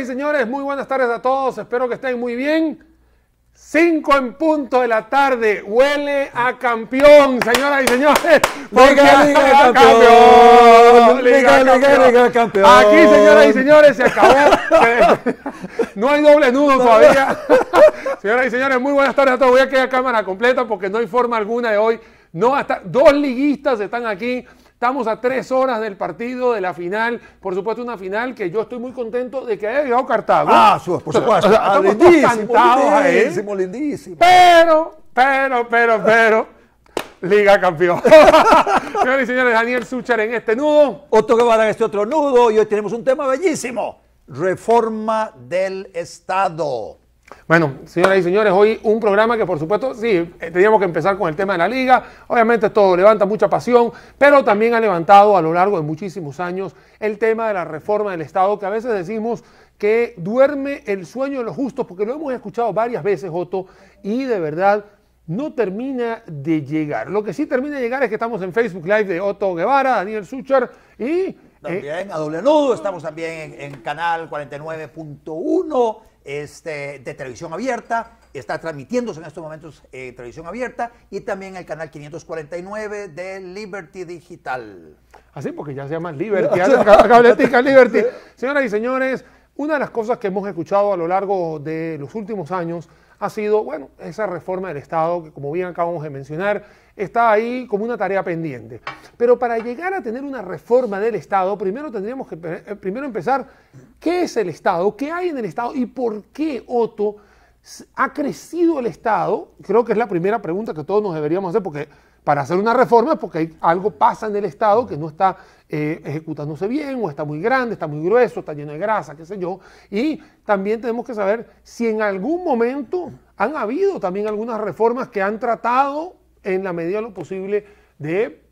y señores, muy buenas tardes a todos. Espero que estén muy bien. cinco en punto de la tarde. Huele a campeón, señoras y señores. venga campeón. campeón. Aquí, señoras y señores, se acabó. no hay doble nudo todavía. señoras y señores, muy buenas tardes a todos. Voy a quedar cámara completa porque no hay forma alguna de hoy. No, hasta dos liguistas están aquí. Estamos a tres horas del partido, de la final. Por supuesto, una final que yo estoy muy contento de que haya llegado Cartago. Ah, su, por supuesto. Ah, lindísimo, lindísimo, lindísimo. Pero, pero, pero, pero. Liga campeón. Señoras y señores, Daniel Suchar en este nudo. Otro que va a dar este otro nudo. Y hoy tenemos un tema bellísimo. Reforma del Estado. Bueno, señoras y señores, hoy un programa que por supuesto, sí, eh, teníamos que empezar con el tema de la liga. Obviamente esto levanta mucha pasión, pero también ha levantado a lo largo de muchísimos años el tema de la reforma del Estado, que a veces decimos que duerme el sueño de los justos, porque lo hemos escuchado varias veces, Otto, y de verdad no termina de llegar. Lo que sí termina de llegar es que estamos en Facebook Live de Otto Guevara, Daniel Sucher y... Eh, también a doble nudo, estamos también en Canal 49.1 este, de televisión abierta, está transmitiéndose en estos momentos eh, televisión abierta y también el canal 549 de Liberty Digital. Así, ah, porque ya se llama Liberty, ah, Cabletica Liberty. Señoras y señores, una de las cosas que hemos escuchado a lo largo de los últimos años ha sido, bueno, esa reforma del Estado que, como bien acabamos de mencionar, está ahí como una tarea pendiente. Pero para llegar a tener una reforma del Estado, primero tendríamos que eh, primero empezar qué es el Estado, qué hay en el Estado y por qué Otto ha crecido el Estado. Creo que es la primera pregunta que todos nos deberíamos hacer porque para hacer una reforma es porque algo pasa en el Estado que no está eh, ejecutándose bien o está muy grande, está muy grueso, está lleno de grasa, qué sé yo. Y también tenemos que saber si en algún momento han habido también algunas reformas que han tratado en la medida de lo posible de,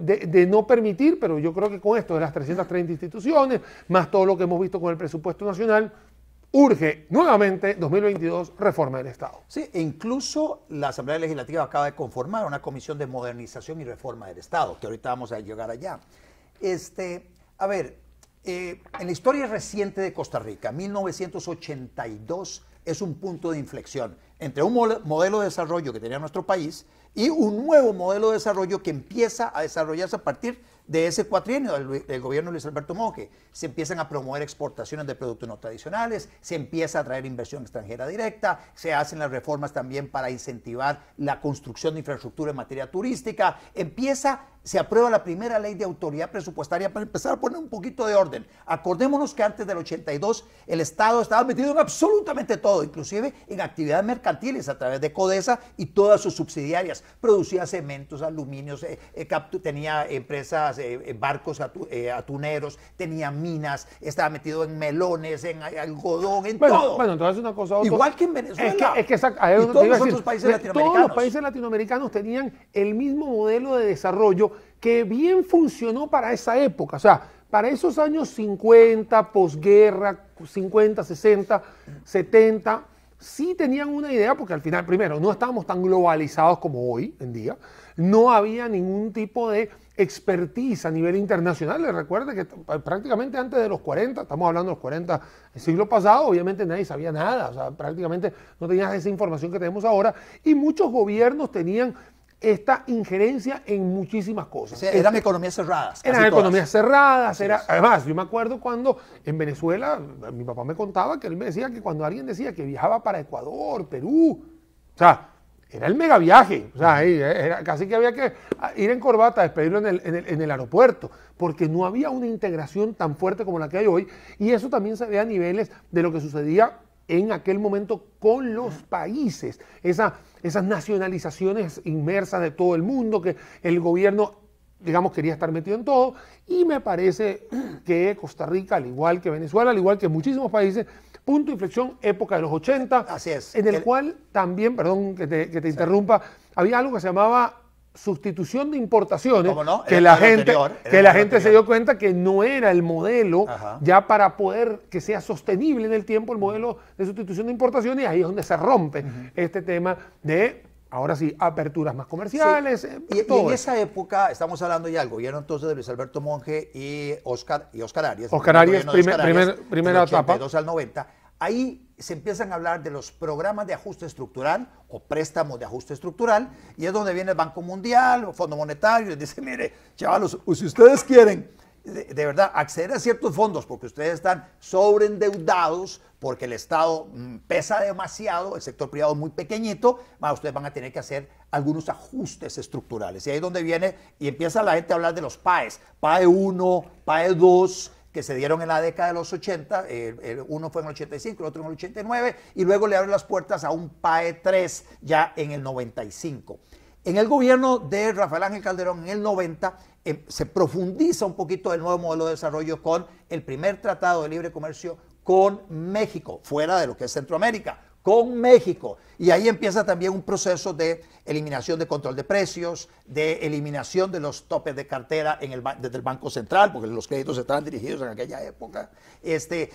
de, no permitir, pero yo creo que con esto de las 330 instituciones, más todo lo que hemos visto con el presupuesto nacional, urge nuevamente 2022 reforma del Estado. Sí, e incluso la Asamblea Legislativa acaba de conformar una comisión de modernización y reforma del Estado, que ahorita vamos a llegar allá. Este, a ver, eh, en la historia reciente de Costa Rica, 1982 es un punto de inflexión entre un modelo de desarrollo que tenía nuestro país y un nuevo modelo de desarrollo que empieza a desarrollarse a partir de ese cuatrienio del, gobierno Luis Alberto Moque, Se empiezan a promover exportaciones de productos no tradicionales, se empieza a traer inversión extranjera directa, se hacen las reformas también para incentivar la construcción de infraestructura en materia turística, empieza, se aprueba la primera ley de autoridad presupuestaria para empezar a poner un poquito de orden. Acordémonos que antes del 82 el Estado estaba metido en absolutamente todo, inclusive en actividades mercantiles a través de Codesa y todas sus subsidiarias. Producía cementos, aluminios, eh, eh, tenía empresas eh, eh, barcos eh, atuneros, tenía minas, estaba metido en melones, en algodón, en todo. Bueno, entonces una cosa otra. Igual que en Venezuela. Es que, pues, todos los países latinoamericanos. Todos los países latinoamericanos tenían el mismo modelo de desarrollo que bien funcionó para esa época. O sea, para esos años 50, posguerra, 50, 60, 70, sí tenían una idea, porque al final, primero, no estábamos tan globalizados como hoy en día, no había ningún tipo de expertise a nivel internacional. Les recuerda que prácticamente antes de los 40, estamos hablando de los 40, el siglo pasado, obviamente nadie sabía nada, o sea, prácticamente no tenías esa información que tenemos ahora, y muchos gobiernos tenían esta injerencia en muchísimas cosas. eran este, economías cerradas. Eran economías cerradas. Era, además, yo me acuerdo cuando en Venezuela, mi papá me contaba que él me decía que cuando alguien decía que viajaba para Ecuador, Perú, o sea, era el mega viaje. O sea, eh, era, casi que había que ah, ir en corbata a despedirlo en el, aeropuerto, porque no había una integración tan fuerte como la que hay hoy. Y eso también se ve a niveles de lo que sucedía en aquel momento con los países. esas nacionalizaciones inmersas de todo el mundo, que el gobierno, digamos, quería estar metido en todo. Y me parece que Costa Rica, al igual que Venezuela, al igual que muchísimos países, punto de inflexión, época de los 80. Así es. En el, cual también, perdón que te, interrumpa, había algo que se llamaba sustitución de importaciones que la gente que la gente se dio cuenta que no era el modelo ya para poder que sea sostenible en el tiempo el modelo de sustitución de importaciones y ahí es donde se rompe este tema de Ahora sí, aperturas más comerciales. Eh, y, en esa época, estamos hablando ya del gobierno entonces de Luis Alberto Monge y Oscar, y Oscar Arias. Oscar Arias, primera etapa. De al 90. Ahí se empiezan a hablar de los programas de ajuste estructural o préstamos de ajuste estructural, y es donde viene el Banco Mundial, el Fondo Monetario, y dice, mire, chavalos, pues, si ustedes quieren de, verdad, acceder a ciertos fondos porque ustedes están sobreendeudados, porque el Estado mm, pesa demasiado, el sector privado es muy pequeñito, ustedes van a tener que hacer algunos ajustes estructurales. Y ahí es donde viene y empieza la gente a hablar de los PAEs, PAE 1, PAE 2, que se dieron en la década de los 80, eh, eh, uno fue en el 85, el otro en el 89, y luego le abren las puertas a un PAE 3 ya en el 95. En el gobierno de Rafael Ángel Calderón en el 90 eh, se profundiza un poquito el nuevo modelo de desarrollo con el primer tratado de libre comercio con México, fuera de lo que es Centroamérica con México. Y ahí empieza también un proceso de eliminación de control de precios, de eliminación de los topes de cartera en el, desde el Banco Central, porque los créditos estaban dirigidos en aquella época. Este,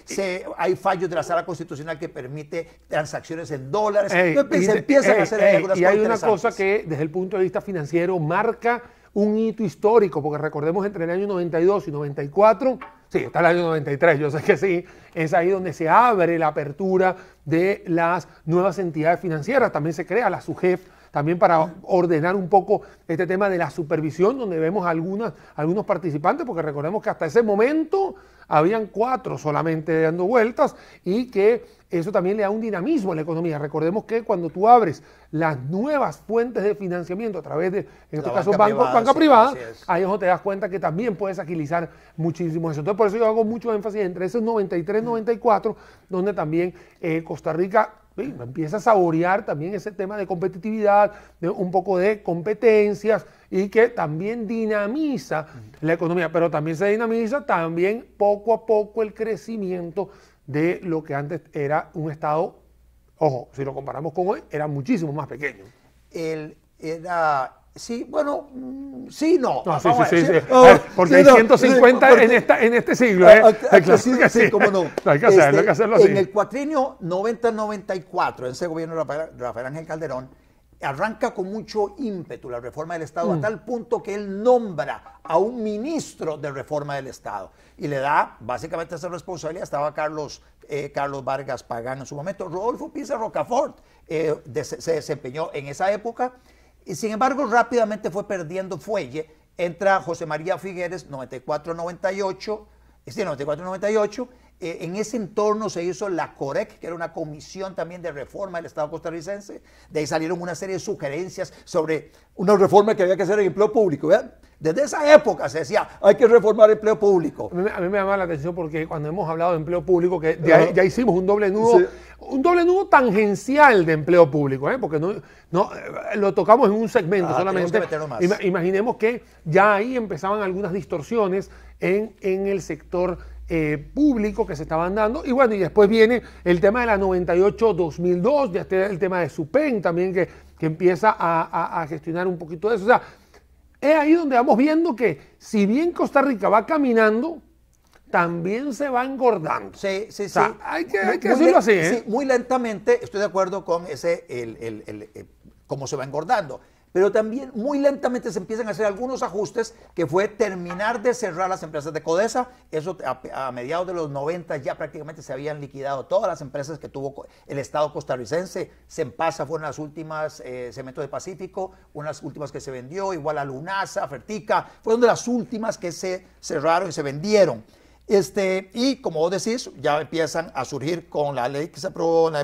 hay fallos de la sala constitucional que permite transacciones en dólares. se empiezan a hacer algunas cosas. Y hay una cosa que desde el punto de vista financiero marca un hito histórico, porque recordemos entre el año 92 y 94 Sí, está el año 93, yo sé que sí. Es ahí donde se abre la apertura de las nuevas entidades financieras. También se crea la SUGEF, también para ordenar un poco este tema de la supervisión, donde vemos algunas, algunos participantes, porque recordemos que hasta ese momento habían cuatro solamente dando vueltas y que eso también le da un dinamismo a la economía. Recordemos que cuando tú abres las nuevas fuentes de financiamiento a través de, en este caso, banca privada, ahí es donde te das cuenta que también puedes agilizar muchísimo eso. Entonces, por eso yo hago mucho énfasis entre esos 93, 94, donde también eh, Costa Rica empieza a saborear también ese tema de competitividad, de un poco de competencias y que también dinamiza la economía, pero también se dinamiza también poco a poco el crecimiento de lo que antes era un Estado, ojo, si lo comparamos con hoy, era muchísimo más pequeño. El, era Sí, bueno, mm, sí, no. No, sí, sí, sí, sí. Oh, porque hay 150 en, esta, en este siglo, ah, ¿eh? Ah, que ah, sí, cómo no. no hay que, este, hacerlo así. En el cuatrinio 90-94, en ese gobierno de Rafael Ángel Calderón, arranca con mucho ímpetu la reforma del Estado, a mm. tal punto que él nombra a un ministro de reforma del Estado y le da básicamente esa responsabilidad. Estaba Carlos, eh, Carlos Vargas Pagán en su momento, Rodolfo Pisa Rocafort eh, se desempeñó en esa época y sin embargo rápidamente fue perdiendo fuelle. Entra José María Figueres, 94-98, es 94-98 eh, en ese entorno se hizo la COREC, que era una comisión también de reforma del Estado costarricense. De ahí salieron una serie de sugerencias sobre una reforma que había que hacer en empleo público. Desde esa época se decía, hay que reformar el empleo público. A mí, me llama la atención porque cuando hemos hablado de empleo público, que ya, hicimos un doble nudo, un doble nudo tangencial de empleo público, ¿eh? porque no, eh, lo tocamos en un segmento ah, solamente. imaginemos que ya ahí empezaban algunas distorsiones en el sector eh, público que se estaban dando. Y bueno, y después viene el tema de la 98-2002, ya está el tema de SUPEN también que, empieza a, gestionar un poquito de eso. O sea, es ahí donde vamos viendo que si bien Costa Rica va caminando, también se va engordando. Sí, sí, sí. Hay que, decirlo así. ¿eh? Sí, muy lentamente, estoy de acuerdo con ese, el, eh, cómo se va engordando pero también muy lentamente se empiezan a hacer algunos ajustes, que fue terminar de cerrar las empresas de Codesa. Eso a, mediados de los 90 ya prácticamente se habían liquidado todas las empresas que tuvo el Estado costarricense. Sempasa fueron las últimas, eh, Cemento de Pacífico, una de las últimas que se vendió, igual a Lunasa, Fertica, fueron de las últimas que se cerraron y se vendieron. Este, y como vos decís, ya empiezan a surgir con la ley que se aprobó en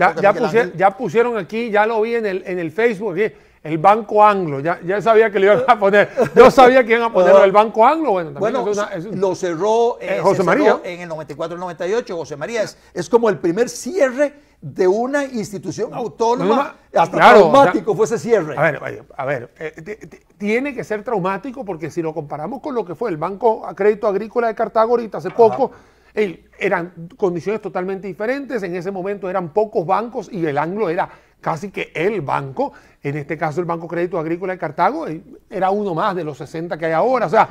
ya, pusieron, aquí, ya lo vi en el, Facebook, bien, eh, el Banco Anglo, ya, ya sabía que le iban a poner, yo sabía que iban a poner el Banco Anglo, bueno, también lo cerró, eh, eh, José María. en el 94-98, José María, es, como el primer cierre de una institución autónoma, hasta traumático fue ese cierre. A ver, a ver eh, tiene que ser traumático porque si lo comparamos con lo que fue el Banco Crédito Agrícola de Cartago hace poco, eran condiciones totalmente diferentes, en ese momento eran pocos bancos y el Anglo era casi que el banco, en este caso el Banco Crédito Agrícola de Cartago, eh, era uno más de los 60 que hay ahora. O sea,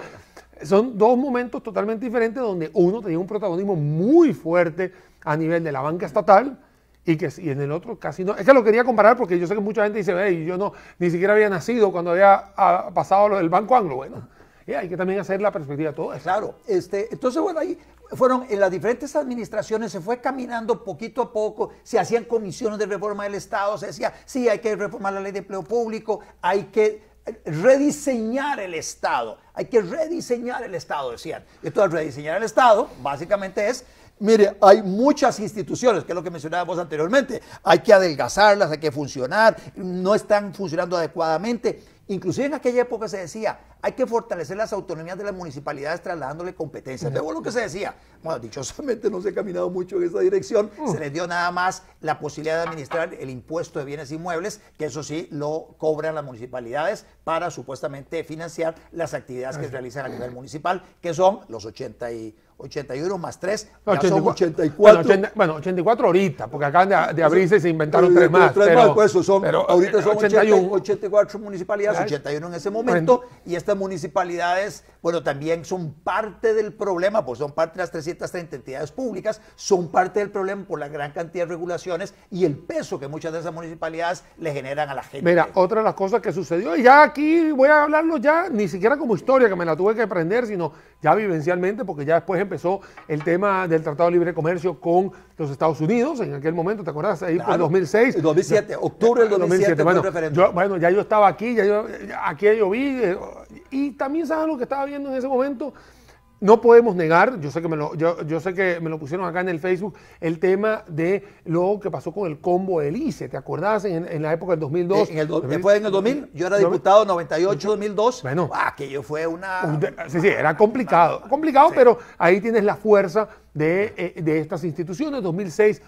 son dos momentos totalmente diferentes donde uno tenía un protagonismo muy fuerte a nivel de la banca estatal y que si en el otro casi no. Es que lo quería comparar porque yo sé que mucha gente dice, hey, yo no, ni siquiera había nacido cuando había ah, pasado lo del Banco Anglo. Bueno, eh, hay que también hacer la perspectiva de todo eso. Claro, este, entonces bueno, ahí, fueron en las diferentes administraciones, se fue caminando poquito a poco, se hacían comisiones de reforma del Estado, se decía, sí, hay que reformar la ley de empleo público, hay que rediseñar el Estado, hay que rediseñar el Estado, decían. Entonces, rediseñar el Estado básicamente es Mire, hay muchas instituciones, que es lo que mencionábamos anteriormente, hay que adelgazarlas, hay que funcionar, no están funcionando adecuadamente. Inclusive en aquella época se decía, hay que fortalecer las autonomías de las municipalidades trasladándole competencias. Luego lo que se decía, bueno, dichosamente no se ha caminado mucho en esa dirección, se les dio nada más la posibilidad de administrar el impuesto de bienes inmuebles, que eso sí lo cobran las municipalidades para supuestamente financiar las actividades que se realizan a nivel municipal, que son los 80 y 81 más 3, 84, ya son 84. Bueno, 84 ahorita, porque acaban de, abrirse y se inventaron tres más. pero, pues, ahorita son 81, 84 municipalidades, 81 en ese momento, y estas municipalidades, bueno, también son parte del problema, pues son parte de las 330 entidades públicas, son parte del problema por la gran cantidad de regulaciones y el peso que muchas de esas municipalidades le generan a la gente. Mira, otra de las cosas que sucedió, y ya aquí voy a hablarlo ya, ni siquiera como historia, que me la tuve que aprender, sino ya vivencialmente, porque ya después empezó el tema del Tratado de Libre Comercio con los Estados Unidos en aquel momento, ¿te acuerdas? Ahí fue 2006. 2007, octubre del 2007. Bueno, ya yo estaba aquí, ya yo, aquí yo vi, eh, y también sabes lo que estaba viendo en ese momento, no podemos negar, yo sé, que me lo, yo, sé que me lo pusieron acá en el Facebook, el tema de lo que pasó con el combo del e, ¿Te acordás en, la época del 2002? En en el 2000, yo era diputado 98-2002. Bueno. Ah, que yo fue una... sí, sí, era complicado. Complicado, pero ahí tienes la fuerza de, eh, estas instituciones. 2006,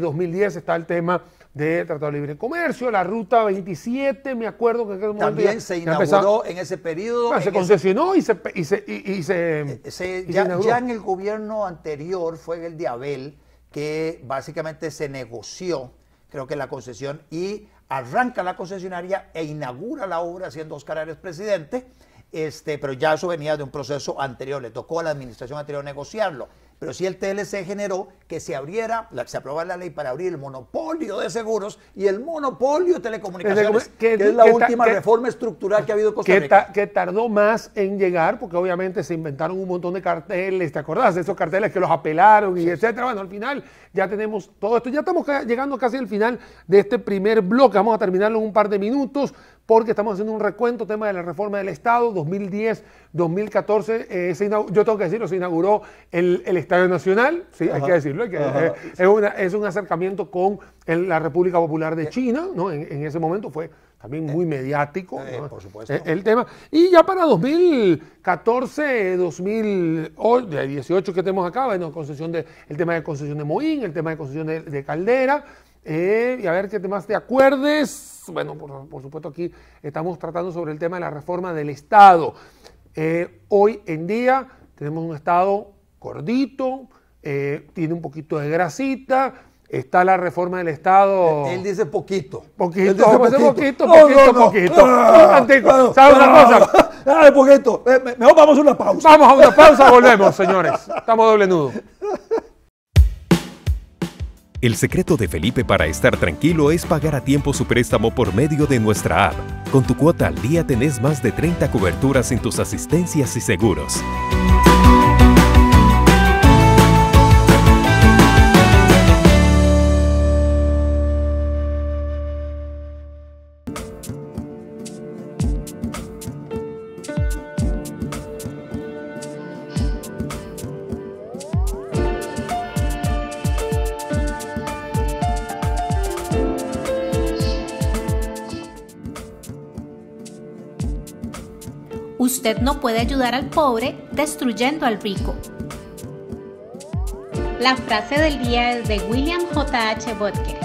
2010 eh, está el tema de Tratado de Libre Comercio, la Ruta 27, me acuerdo que También se inauguró en ese periodo. se concesionó y se... Y se, y, se, eh, eh, ya, en el gobierno anterior fue el de Abel que básicamente se negoció, creo que la concesión, y arranca la concesionaria e inaugura la obra siendo Oscar Arias presidente, este, pero ya eso venía de un proceso anterior, le tocó a la administración anterior negociarlo pero si el TLC generó que se abriera, la, se aprobara la ley para abrir el monopolio de seguros y el monopolio de telecomunicaciones, que, es la última reforma estructural que ha habido en Costa Rica. que, tardó más en llegar, porque obviamente se inventaron un montón de carteles, ¿te acordás? De esos carteles que los apelaron y etcétera. Bueno, al final ya tenemos todo esto. Ya estamos llegando casi al final de este primer bloque. Vamos a terminarlo en un par de minutos porque estamos haciendo un recuento tema de la reforma del Estado 2010-2014. Eh, yo tengo que decirlo, se inauguró el, Estadio Nacional, sí, hay que decirlo, eh, es, un acercamiento con la República Popular de eh. China, ¿no? En, ese momento fue también muy mediático, e, El, tema. Y ya para 2014, 2018 que tenemos acá, bueno, concesión de, el tema de concesión de Moín, el tema de concesión de, de Caldera, y a ver qué temas te acuerdes bueno, por, supuesto aquí estamos tratando sobre el tema de la reforma del Estado. Eh, hoy en día tenemos un Estado gordito, eh, tiene un poquito de grasita, está la reforma del Estado. Él, dice poquito. Poquito, poquito, poquito, poquito. No, no. poquito. Ah, una ah, cosa? Ah, poquito. Eh, mejor vamos a una pausa. Vamos a una pausa, volvemos, señores. Estamos doble nudo. El secreto de Felipe para estar tranquilo es pagar a tiempo su préstamo por medio de nuestra app. Con tu cuota al día tenés más de 30 coberturas en tus asistencias y seguros. puede ayudar al pobre destruyendo al rico. La frase del día es de William J.H. Butker.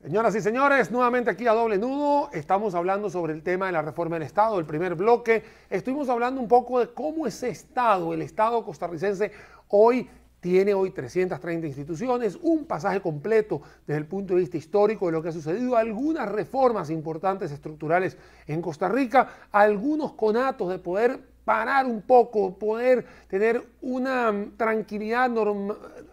Señoras y señores, nuevamente aquí a doble nudo, estamos hablando sobre el tema de la reforma del Estado, el primer bloque. Estuvimos hablando un poco de cómo ese Estado, el Estado costarricense, hoy tiene hoy 330 instituciones, un pasaje completo desde el punto de vista histórico de lo que ha sucedido, algunas reformas importantes estructurales en Costa Rica, algunos conatos de poder parar un poco, poder tener una mm, tranquilidad eh,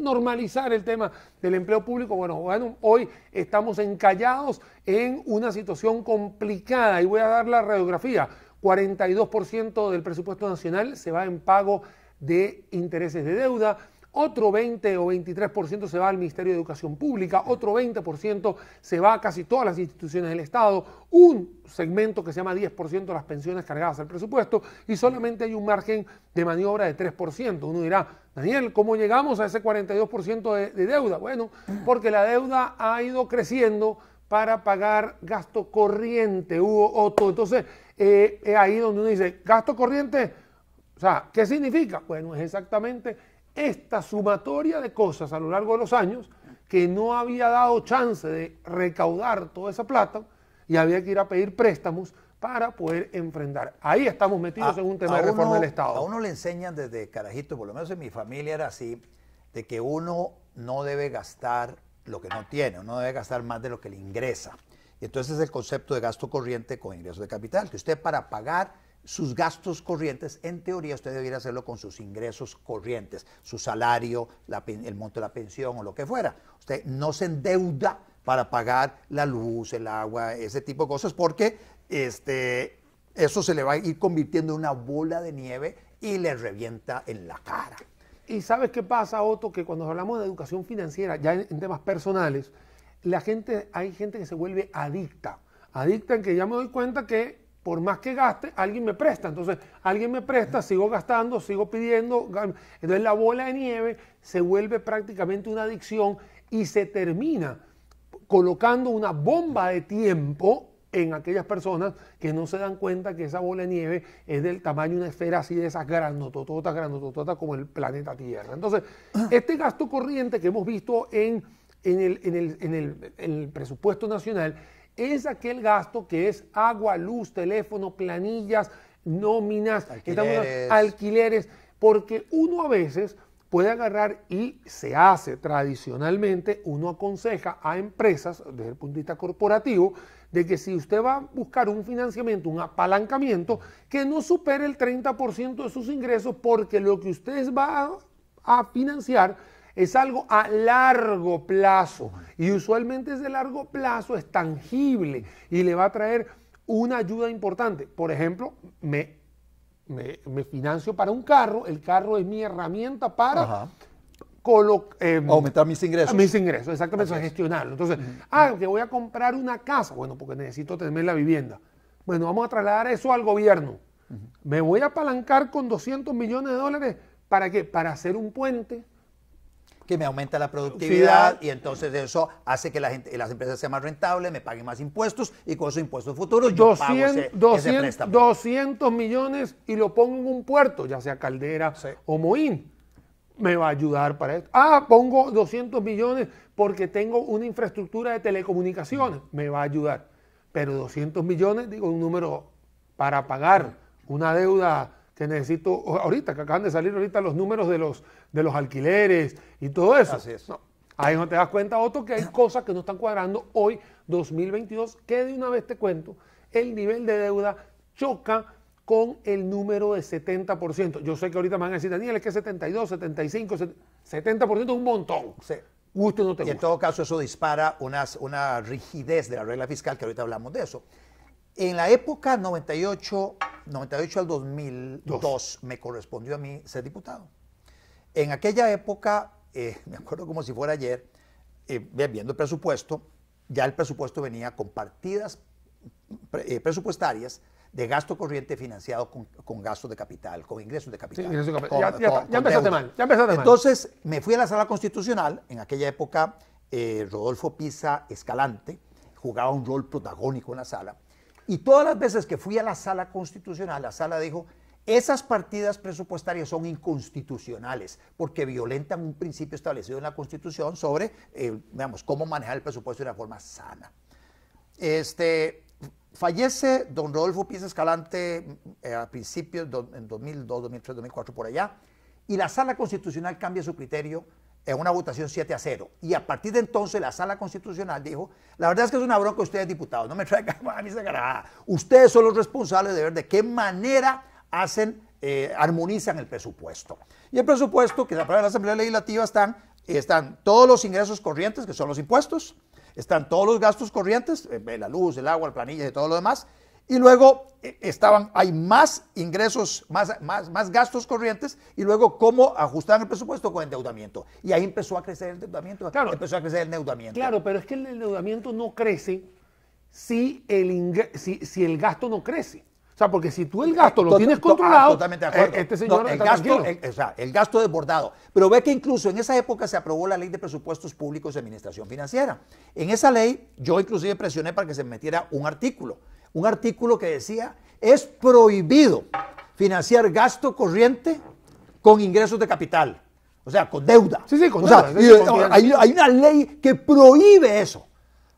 normalizar el tema del empleo público. Bueno, bueno, hoy estamos encallados en una situación complicada y voy a dar la radiografía. 42% del presupuesto nacional se va en pago de intereses de deuda, otro 20 o 23% se va al Ministerio de Educación Pública, otro 20% se va a casi todas las instituciones del Estado, un segmento que se llama 10% las pensiones cargadas al presupuesto y solamente hay un margen de maniobra de 3%. Uno dirá, Daniel, ¿cómo llegamos a ese 42% de, deuda? Bueno, porque la deuda ha ido creciendo para pagar gasto corriente, hubo otro. Entonces, es eh, eh, ahí donde uno dice, gasto corriente o sea, ¿qué significa? Bueno, es exactamente esta sumatoria de cosas a lo largo de los años que no había dado chance de recaudar toda esa plata y había que ir a pedir préstamos para poder enfrentar. Ahí estamos metidos en un tema de reforma del Estado. A uno le enseñan desde carajito, por lo menos en mi familia era así, de que uno no debe gastar lo que no tiene, uno debe gastar más de lo que le ingresa. Y entonces es el concepto de gasto corriente con ingresos de capital, que usted para pagar sus gastos corrientes, en teoría usted debería hacerlo con sus ingresos corrientes, su salario, el monto de la pensión o lo que fuera. Usted no se endeuda para pagar la luz, el agua, ese tipo de cosas, porque este, eso se le va a ir convirtiendo en una bola de nieve y le revienta en la cara. Y sabes qué pasa, Otto, que cuando hablamos de educación financiera, ya en, temas personales, la gente, hay gente que se vuelve adicta. Adicta en que ya me doy cuenta que por más que gaste, alguien me presta. Entonces, alguien me presta, sigo gastando, sigo pidiendo. Entonces, la bola de nieve se vuelve prácticamente una adicción y se termina colocando una bomba de tiempo en aquellas personas que no se dan cuenta que esa bola de nieve es del tamaño de una esfera así de esas grandotototas, grandotototas como el planeta Tierra. Entonces, este gasto corriente que hemos visto en, el presupuesto nacional es aquel gasto que es agua, luz, teléfono, planillas, nóminas, alquileres. porque uno a veces puede agarrar y se hace tradicionalmente, uno aconseja a empresas desde el punto de vista corporativo, de que si usted va a buscar un financiamiento, un apalancamiento, que no supere el 30% de sus ingresos, porque lo que usted va a financiar es algo a largo plazo y usualmente es de largo plazo es tangible y le va a traer una ayuda importante. Por ejemplo, me, me, financio para un carro, el carro es mi herramienta para... Eh, aumentar mis ingresos. Mis ingresos, exactamente, eso, gestionarlo. Entonces, ah, que voy a comprar una casa, bueno, porque necesito tener la vivienda. Bueno, vamos a trasladar eso al gobierno. Me voy a apalancar con 200 millones de dólares, ¿para qué? Para hacer un puente que me aumenta la productividad y entonces eso hace que la gente, las empresas sean más rentables, me paguen más impuestos y con esos impuestos futuros yo pago ese, 200, 200 millones y lo pongo en un puerto, ya sea Caldera o Moín. Me va a ayudar para esto. Ah, pongo 200 millones porque tengo una infraestructura de telecomunicaciones. Me va a ayudar. Pero 200 millones, digo, un número para pagar una deuda que necesito ahorita, que acaban de salir ahorita los números de los, de los alquileres y todo eso. Así es. ahí no te das cuenta, otro que hay cosas que no están cuadrando hoy, 2022, que de una vez te cuento, el nivel de deuda choca con el número de 70%. Yo sé que ahorita me van a decir, Daniel, es que 72, 75, 70% es un montón. Sí. no te Y en todo caso eso dispara unas, una rigidez de la regla fiscal, que ahorita hablamos de eso. En la época 98, 98 al 2002 me correspondió a mí ser diputado. En aquella época, eh, me acuerdo como si fuera ayer, eh, viendo el presupuesto, ya el presupuesto venía con partidas eh, presupuestarias de gasto corriente financiado con, con, gastos de capital, con ingresos de capital. ya, empezaste mal, ya empezaste mal. Entonces me fui a la sala constitucional, en aquella época Rodolfo Pisa Escalante jugaba un rol protagónico en la sala, y todas las veces que fui a la sala constitucional, la sala dijo, esas partidas presupuestarias son inconstitucionales porque violentan un principio establecido en la Constitución sobre, digamos, eh, cómo manejar el presupuesto de una forma sana. Este, fallece don Rodolfo Pies Escalante eh, a principios, en 2002, 2003, 2004, por allá, y la Sala Constitucional cambia su criterio en una votación 7 a 0. Y a partir de entonces la sala constitucional dijo, la verdad es que es una bronca ustedes diputados, no me traigan a mí esa cara Ustedes son los responsables de ver de qué manera hacen, eh, armonizan el presupuesto. Y el presupuesto que la aprueba en la Asamblea Legislativa están, están todos los ingresos corrientes, que son los impuestos, están todos los gastos corrientes, eh, la luz, el agua, el planilla y todo lo demás, y luego eh, estaban, hay más ingresos, más, más, más gastos corrientes, y luego cómo ajustaban el presupuesto con endeudamiento. Y ahí empezó a crecer el endeudamiento, claro, empezó a crecer el endeudamiento. Claro, pero es que el endeudamiento no crece si el, si, si el gasto no crece. O sea, porque si tú el eh, gasto lo eh, tienes ah, controlado, este señor el, gasto, o sea, el gasto desbordado. Pero ve que incluso en esa época se aprobó la ley de presupuestos públicos de administración financiera. En esa ley yo inclusive presioné para que se metiera un artículo un artículo que decía, es prohibido financiar gasto corriente con ingresos de capital, o sea, con deuda. Sí, sí, con eh, deuda. hay, una ley que prohíbe eso.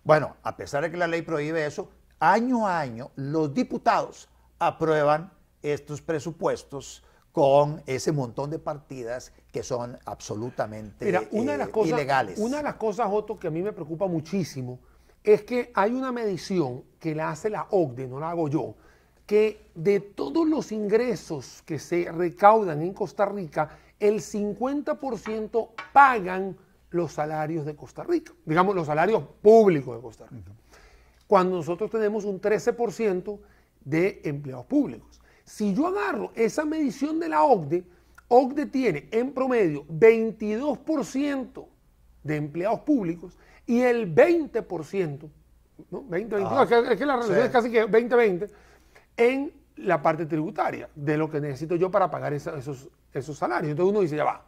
Bueno, a pesar de que la ley prohíbe eso, año a año los diputados aprueban estos presupuestos con ese montón de partidas que son absolutamente Mira, una de las eh, cosas, ilegales. Una de las cosas, Otto, que a mí me preocupa muchísimo es que hay una medición que la hace la OCDE, no la hago yo, que de todos los ingresos que se recaudan en Costa Rica, el 50% pagan los salarios de Costa Rica, digamos los salarios públicos de Costa Rica. Cuando nosotros tenemos un 13% de empleados públicos. Si yo agarro esa medición de la OCDE, OCDE tiene en promedio 22% de empleados públicos y el 20%, ¿no? 20, 20 ah, es, que, la relación es casi que 20-20, en la parte tributaria de lo que necesito yo para pagar esos, esos salarios. Entonces uno dice, ya va,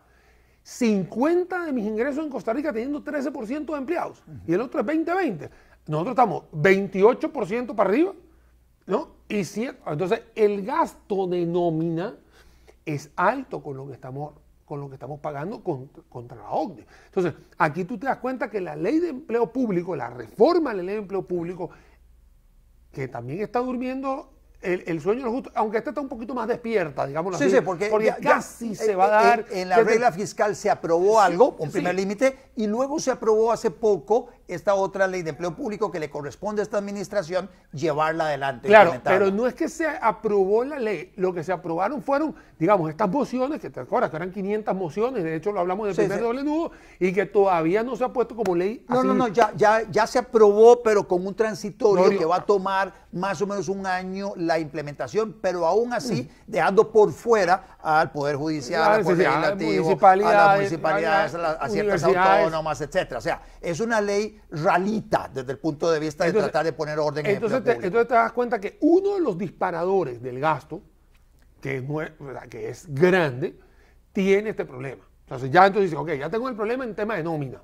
50 de mis ingresos en Costa Rica teniendo 13% de empleados y el otro es 20-20. Nosotros estamos 28% para arriba, ¿no? Y si Entonces el gasto de nómina es alto con lo que estamos con lo que estamos pagando contra, la OCDE. Entonces, aquí tú te das cuenta que la ley de empleo público, la reforma de la ley de empleo público, que también está durmiendo el, sueño justo, aunque esta está un poquito más despierta, digamos. así, sí, porque, casi se va a dar. En, la regla fiscal se aprobó algo, un primer límite, y luego se aprobó hace poco esta otra ley de empleo público que le corresponde a esta administración llevarla adelante. Claro, pero no es que se aprobó la ley, lo que se aprobaron fueron, digamos, estas mociones, que te acuerdas que eran 500 mociones, de hecho lo hablamos del primer doble nudo, y que todavía no se ha puesto como ley. No, no, no, ya, ya, ya se aprobó, pero con un transitorio que va a tomar más o menos un año. La la implementación, pero aún así dejando por fuera al Poder Judicial, al Poder Legislativo, a las municipalidades, a, ciertas autónomas, etcétera. O sea, es una ley ralita desde el punto de vista de tratar de poner orden en entonces el te, Entonces te das cuenta que uno de los disparadores del gasto, que es, que es grande, tiene este problema. Entonces ya entonces dice, ok, ya tengo el problema en tema de nómina.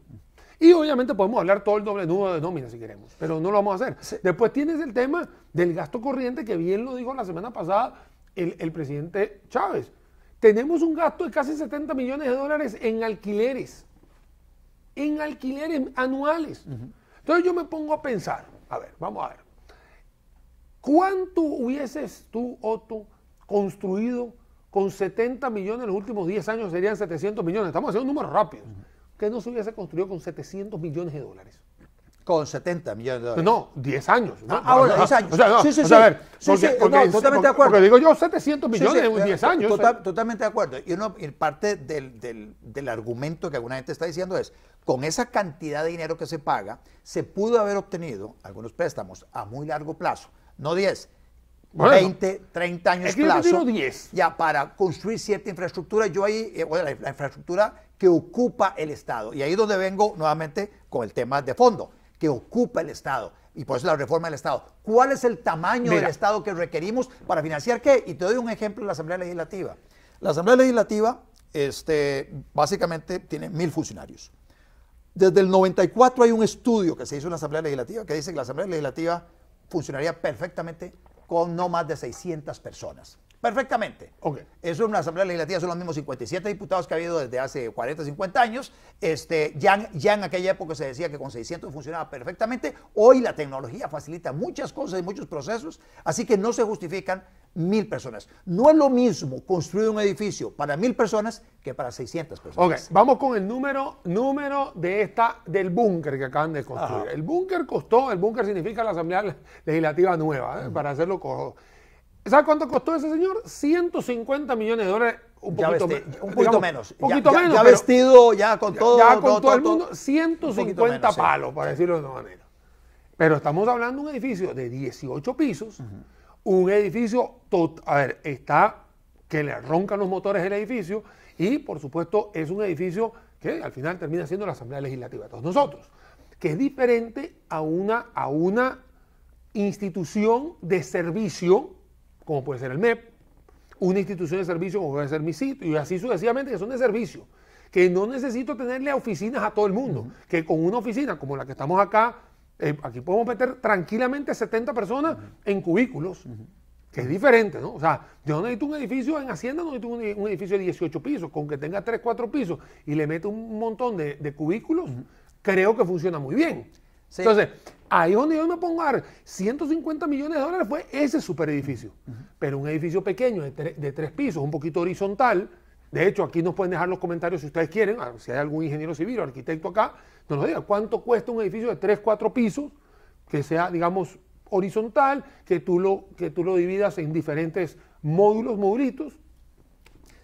Y obviamente podemos hablar todo el doble nudo de nómina si queremos, pero no lo vamos a hacer. Después tienes el tema del gasto corriente, que bien lo dijo la semana pasada el, presidente Chávez. Tenemos un gasto de casi 70 millones de dólares en alquileres, en alquileres anuales. Entonces yo me pongo a pensar, a ver, vamos a ver, ¿cuánto hubieses tú, Otto, construido con 70 millones en los últimos 10 años? Serían 700 millones. Estamos haciendo un número rápido, que no se hubiese construido con 700 millones de dólares. Con 70 millones de dólares. No, 10 años. Ah, ah, ¿no? Ah, 10 años. O sea, sí, sí, o sea, sí, no, totalmente de acuerdo. Porque digo yo, 700 millones en 10 años. totalmente de acuerdo. Y parte del, del, del, argumento que alguna gente está diciendo es, con esa cantidad de dinero que se paga, se pudo haber obtenido algunos préstamos a muy largo plazo, no 10. 20, 30 años es que plazo. No 10. Ya para construir cierta infraestructura, yo ahí, eh, o bueno, la infraestructura que ocupa el Estado. Y ahí es donde vengo nuevamente con el tema de fondo, que ocupa el Estado. Y por eso la reforma del Estado. ¿Cuál es el tamaño del Estado que requerimos para financiar qué? Y te doy un ejemplo de la Asamblea Legislativa. La Asamblea Legislativa este, básicamente tiene mil funcionarios. Desde el 94 hay un estudio que se hizo en la Asamblea Legislativa que dice que la Asamblea Legislativa funcionaría perfectamente con no más de 600 personas. Perfectamente. Eso es una Asamblea Legislativa son los mismos 57 diputados que ha habido desde hace 40, 50 años. Este, ya, en aquella época se decía que con 600 funcionaba perfectamente. Hoy la tecnología facilita muchas cosas y muchos procesos, así que no se justifican mil personas. No es lo mismo construir un edificio para mil personas que para 600 personas. vamos con el número, número de esta, del búnker que acaban de construir. El búnker costó, el búnker significa la Asamblea Legislativa Nueva, ¿eh? para hacerlo cojo. ¿Sabe cuánto costó ese señor? 150 millones de dólares. Un poquito, menos. un poquito menos. ya, vestido, ya con todo. Ya, con todo, el mundo. 150 palos, para decirlo de una manera. Pero estamos hablando de un edificio de 18 pisos. Un edificio, a ver, está que le roncan los motores el edificio. Y, por supuesto, es un edificio que al final termina siendo la Asamblea Legislativa. Todos nosotros. Que es diferente a una, a una institución de servicio como puede ser el MEP, una institución de servicio como puede ser mi sitio, y así sucesivamente que son de servicio, que no necesito tenerle oficinas a todo el mundo, que con una oficina como la que estamos acá, eh, aquí podemos meter tranquilamente 70 personas en cubículos, que es diferente, ¿no? O sea, yo no necesito un edificio en Hacienda, no necesito un, edificio de 18 pisos, con que tenga 3, 4 pisos y le meto un montón de, cubículos, creo que funciona muy bien. Entonces, Ahí es donde yo me pongo a 150 millones de dólares fue ese super edificio. Pero un edificio pequeño de, tres pisos, un poquito horizontal. De hecho, aquí nos pueden dejar los comentarios si ustedes quieren, si hay algún ingeniero civil o arquitecto acá, nos diga cuánto cuesta un edificio de tres, cuatro pisos, que sea, digamos, horizontal, que tú lo, que tú lo dividas en diferentes módulos, módulitos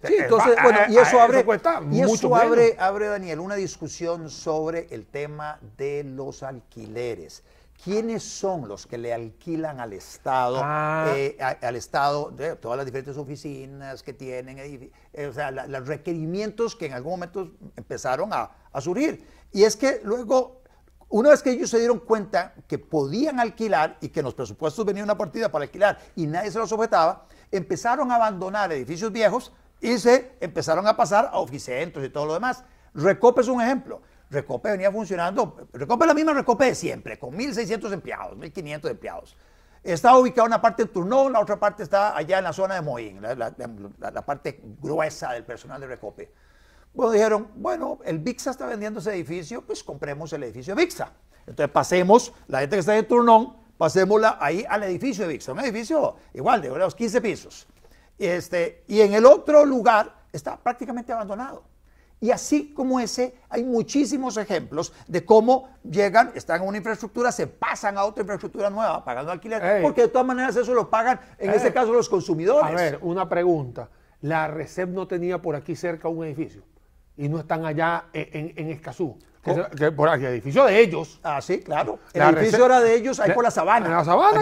Sí, entonces, bueno, y eso abre, abre, abre, Daniel, una discusión sobre el tema de los alquileres. ¿Quiénes son los que le alquilan al Estado, ah. eh, al Estado, todas las diferentes oficinas que tienen, eh, o sea, los requerimientos que en algún momento empezaron a, a surgir? Y es que luego una vez que ellos se dieron cuenta que podían alquilar y que en los presupuestos venía una partida para alquilar y nadie se los objetaba, empezaron a abandonar edificios viejos y se empezaron a pasar a oficentos y todo lo demás. Recope es un ejemplo. Recope venía funcionando, Recope es la misma Recope de siempre, con 1.600 empleados, 1.500 empleados. Está ubicada una parte en Turnón, la otra parte está allá en la zona de Moín, la, parte gruesa del personal de Recope. Bueno, dijeron, bueno, el VIXA está vendiendo ese edificio, pues compremos el edificio VIXA. Entonces pasemos, la gente que está en Turnón, pasémosla ahí al edificio de VIXA, un edificio igual de unos 15 pisos. Este, y en el otro lugar está prácticamente abandonado. Y así como ese, hay muchísimos ejemplos de cómo llegan, están en una infraestructura, se pasan a otra infraestructura nueva pagando alquiler, porque de todas maneras eso lo pagan, en este caso, los consumidores. A ver, una pregunta. La RECEP no tenía por aquí cerca un edificio y no están allá en, Escazú. por aquí, edificio de ellos. Ah, sí, claro. El edificio era de ellos ahí por la sabana. En la sabana,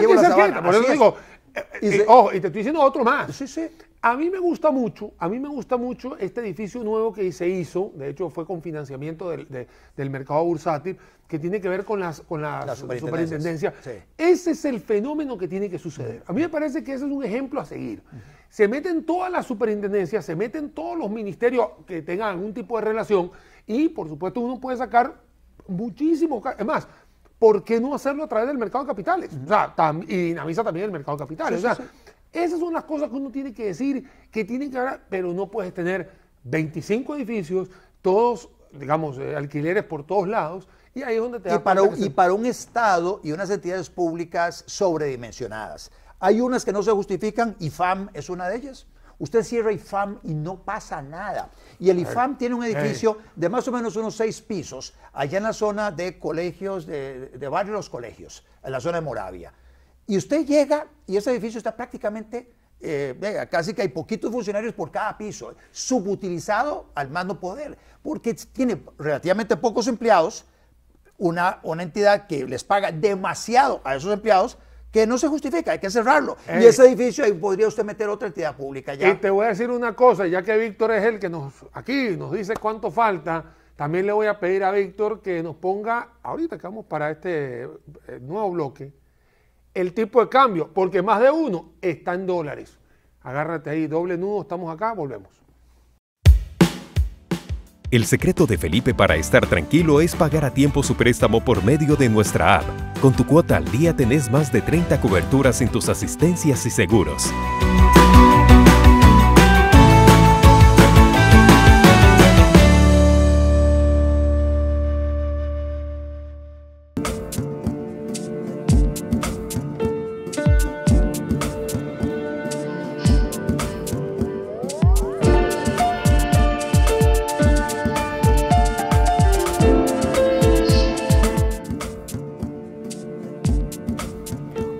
por eso digo, eh, eh, y te estoy diciendo otro más. A mí me gusta mucho, a mí me gusta mucho este edificio nuevo que se hizo, de hecho fue con financiamiento del, mercado bursátil, que tiene que ver con las con superintendencia. Ese es el fenómeno que tiene que suceder. A mí me parece que ese es un ejemplo a seguir. Se meten todas las superintendencias, se meten todos los ministerios que tengan algún tipo de relación y, por supuesto, uno puede sacar muchísimos... más, ¿por qué no hacerlo a través del mercado de capitales? y dinamiza también el mercado de capitales. o sea, esas son las cosas que uno tiene que decir, que tienen que hablar, pero no puedes tener 25 edificios, todos, digamos, eh, alquileres por todos lados, y ahí es donde te y para un Estado y unas entidades públicas sobredimensionadas. Hay unas que no se justifican y FAM es una de ellas. Usted cierra IFAM y no pasa nada. Y el IFAM tiene un edificio de más o menos unos seis pisos, allá en la zona de colegios, de, de Colegios, en la zona de Moravia. Y usted llega y ese edificio está prácticamente, eh, casi que hay poquitos funcionarios por cada piso, subutilizado al mando poder, porque tiene relativamente pocos empleados, una, una entidad que les paga demasiado a esos empleados que no se justifica, hay que cerrarlo. Y ese edificio ahí podría usted meter otra entidad pública ya. Y te voy a decir una cosa, ya que Víctor es el que nos aquí nos dice cuánto falta, también le voy a pedir a Víctor que nos ponga, ahorita que vamos para este eh, nuevo bloque, el tipo de cambio, porque más de uno está en dólares. Agárrate ahí, doble nudo, estamos acá, volvemos. El secreto de Felipe para estar tranquilo es pagar a tiempo su préstamo por medio de nuestra app. Con tu cuota al día tenés más de 30 coberturas en tus asistencias y seguros.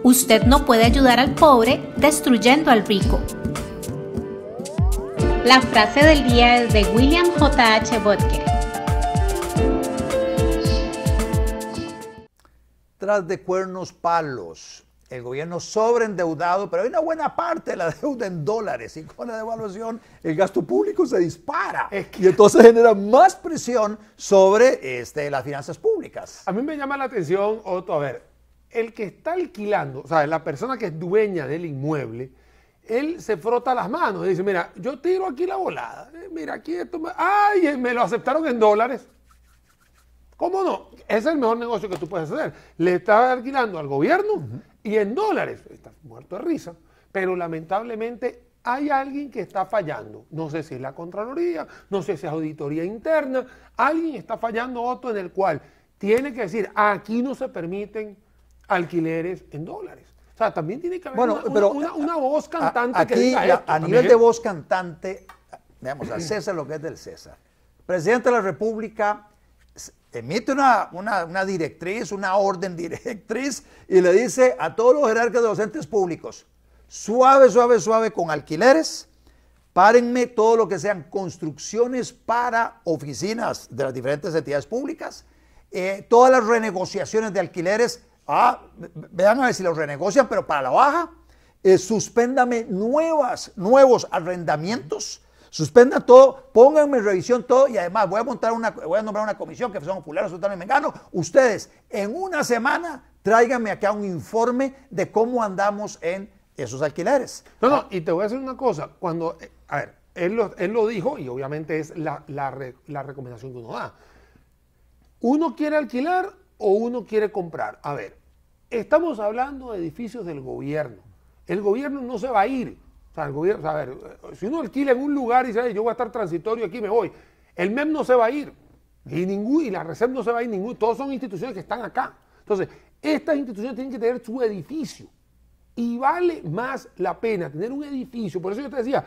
Usted no puede ayudar al pobre destruyendo al rico. La frase del día es de William J. H. Butker. Tras de cuernos palos, el gobierno sobreendeudado, pero hay una buena parte de la deuda en dólares y con la devaluación el gasto público se dispara y entonces genera más presión sobre este, las finanzas públicas. A mí me llama la atención, Otto, a ver, el que está alquilando, o sea, la persona que es dueña del inmueble, él se frota las manos y dice, mira, yo tiro aquí la volada, eh, mira, aquí esto, ay, eh, me lo aceptaron en dólares. ¿Cómo no? Es el mejor negocio que tú puedes hacer. Le estás alquilando al gobierno y en dólares. Está muerto de risa. Pero lamentablemente hay alguien que está fallando. No sé si es la Contraloría, no sé si es auditoría interna. Alguien está fallando, otro en el cual tiene que decir, ah, aquí no se permiten alquileres en dólares. O sea, también tiene que haber una, pero, una, voz cantante aquí, que A nivel de voz cantante, veamos, al César lo que es del César. Presidente de la República emite una, directriz, una orden directriz y le dice a todos los jerarcas de los entes públicos, suave, suave, suave con alquileres, párenme todo lo que sean construcciones para oficinas de las diferentes entidades públicas, eh, todas las renegociaciones de alquileres, vean a ver si los renegocian, pero para la baja, eh, suspéndame nuevas, nuevos arrendamientos, suspenda todo, pónganme revisión todo y además voy a montar una, voy a nombrar una comisión que son populares y Ustedes en una semana tráiganme acá un informe de cómo andamos en esos alquileres. No, no, y te voy a decir una cosa, cuando, a ver, él lo, él lo dijo y obviamente es la, la recomendación que uno da. Uno quiere alquilar o uno quiere comprar. A ver, Estamos hablando de edificios del gobierno. El gobierno no se va a ir. O sea, el gobierno, a si uno alquila en un lugar y dice, yo voy a estar transitorio aquí, me voy. El MEM e no se va a ir. Y, ningún, y la RECEP no se va a ir ningún. Todos son instituciones que están acá. Entonces, estas instituciones tienen que tener su edificio. Y vale más la pena tener un edificio. Por eso yo te decía,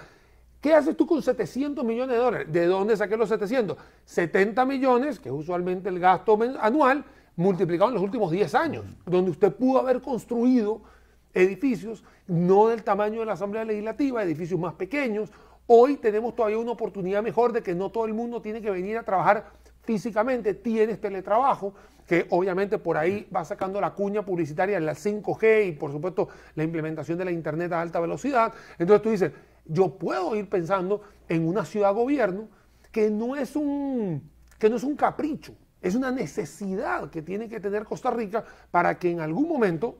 ¿Qué haces tú con 700 millones de dólares? ¿De dónde saqué los 700? 70 millones, que es usualmente el gasto anual, multiplicado en los últimos 10 años, donde usted pudo haber construido edificios no del tamaño de la Asamblea Legislativa, edificios más pequeños. Hoy tenemos todavía una oportunidad mejor de que no todo el mundo tiene que venir a trabajar físicamente, tienes este teletrabajo, que obviamente por ahí va sacando la cuña publicitaria en la 5G y por supuesto la implementación de la Internet a alta velocidad. Entonces tú dices, yo puedo ir pensando en una ciudad gobierno que no es un, que no es un capricho, es una necesidad que tiene que tener Costa Rica para que en algún momento,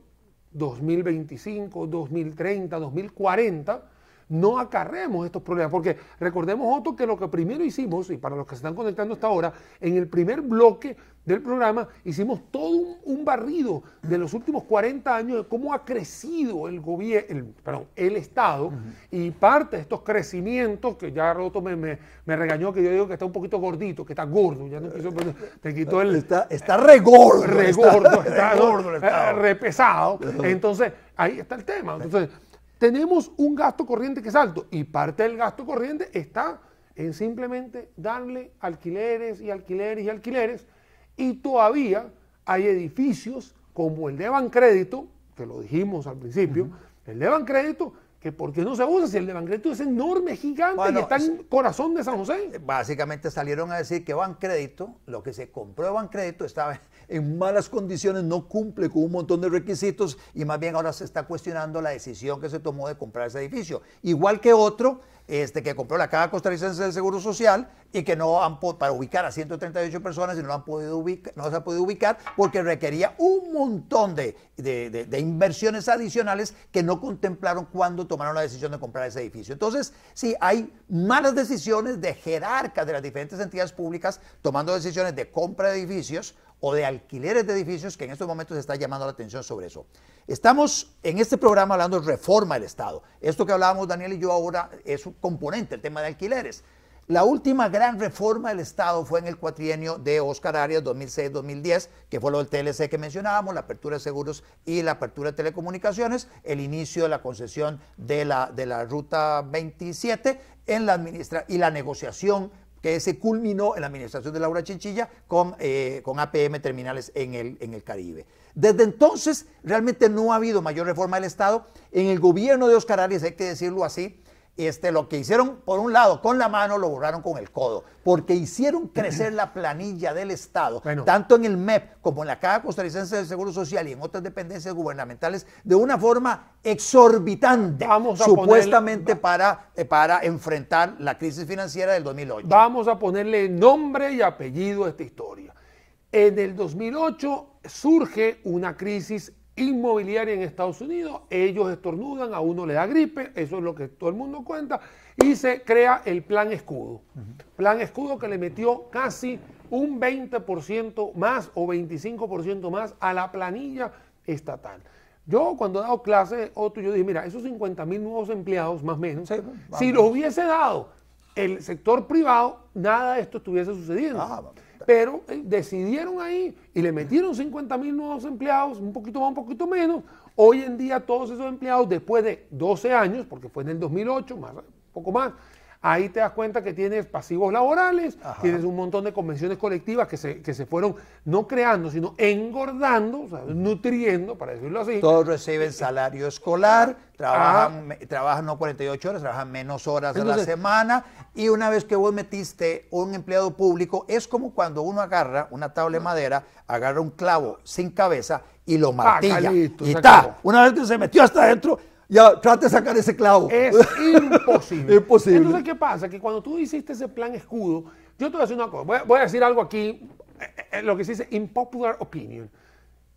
2025, 2030, 2040, no acarremos estos problemas. Porque recordemos, Otto, que lo que primero hicimos, y para los que se están conectando hasta ahora, en el primer bloque del programa hicimos todo un, barrido de los últimos 40 años de cómo ha crecido el gobierno, perdón, el Estado, y parte de estos crecimientos, que ya Otto me, me, regañó, que yo digo que está un poquito gordito, que está gordo, ya no quiso, te quitó el... Está, está regordo. está, está, está, repesado. Entonces, ahí está el tema. Entonces, tenemos un gasto corriente que es alto y parte del gasto corriente está en simplemente darle alquileres y alquileres y alquileres y todavía hay edificios como el de Bancrédito, que lo dijimos al principio, el de Bancrédito que porque no se usa si el de Bancredito es enorme, gigante y está en corazón de San José. Eh, básicamente salieron a decir que crédito lo que se compró de Bancrédito estaba en malas condiciones, no cumple con un montón de requisitos y más bien ahora se está cuestionando la decisión que se tomó de comprar ese edificio. Igual que otro este, que compró la Caja Costarricense del Seguro Social y que no han para ubicar a 138 personas y no, han podido ubicar, no se ha podido ubicar porque requería un montón de, de, inversiones adicionales que no contemplaron cuando tomaron la decisión de comprar ese edificio. Entonces, sí, hay malas decisiones de jerarcas de las diferentes entidades públicas tomando decisiones de compra de edificios o de alquileres de edificios, que en estos momentos se está llamando la atención sobre eso. Estamos en este programa hablando de reforma del Estado. Esto que hablábamos Daniel y yo ahora es un componente, el tema de alquileres. La última gran reforma del Estado fue en el cuatrienio de Oscar Arias 2006-2010, que fue lo del TLC que mencionábamos, la apertura de seguros y la apertura de telecomunicaciones, el inicio de la concesión de la, de la Ruta 27 en la y la negociación que se culminó en la administración de Laura Chinchilla con, eh, con APM Terminales en el, en el Caribe. Desde entonces realmente no ha habido mayor reforma del Estado. En el gobierno de Oscar Arias, hay que decirlo así, este, lo que hicieron por un lado con la mano lo borraron con el codo, porque hicieron crecer la planilla del Estado, tanto en el MEP como en la Caja Costarricense del Seguro Social y en otras dependencias gubernamentales, de una forma exorbitante, supuestamente para, eh, para enfrentar la crisis financiera del 2008. Vamos a ponerle nombre y apellido a esta historia. En el 2008 surge una crisis inmobiliaria en Estados Unidos, ellos estornudan, a uno le da gripe, eso es lo que todo el mundo cuenta, y se crea el plan escudo. Plan escudo que le metió casi un 20% más o 25% más a la planilla estatal. Yo cuando he dado clases, otro yo dije, mira, esos 50 mil nuevos empleados, más o menos, si lo hubiese dado el sector privado, nada de esto estuviese sucediendo. Ah, pero eh, decidieron ahí y le metieron 50 mil nuevos empleados, un poquito más, un poquito menos. Hoy en día todos esos empleados, después de 12 años, porque fue en el 2008, más, poco más, ahí te das cuenta que tienes pasivos laborales, tienes un montón de convenciones colectivas que se, que se fueron no creando, sino engordando, nutriendo, para decirlo así. Todos reciben eh, salario escolar, trabajan, ah. trabajan no 48 horas, trabajan menos horas a la semana, y una vez que vos metiste un empleado público, es como cuando uno agarra una tabla de madera, agarra un clavo sin cabeza y lo ah, martilla. y está, una vez que se metió hasta adentro, ya trate de sacar ese clavo. Es imposible. Entonces, ¿qué pasa? Que cuando tú hiciste ese plan escudo, yo te voy a decir una cosa, voy a, decir algo aquí, eh, eh, lo que se dice impopular opinion.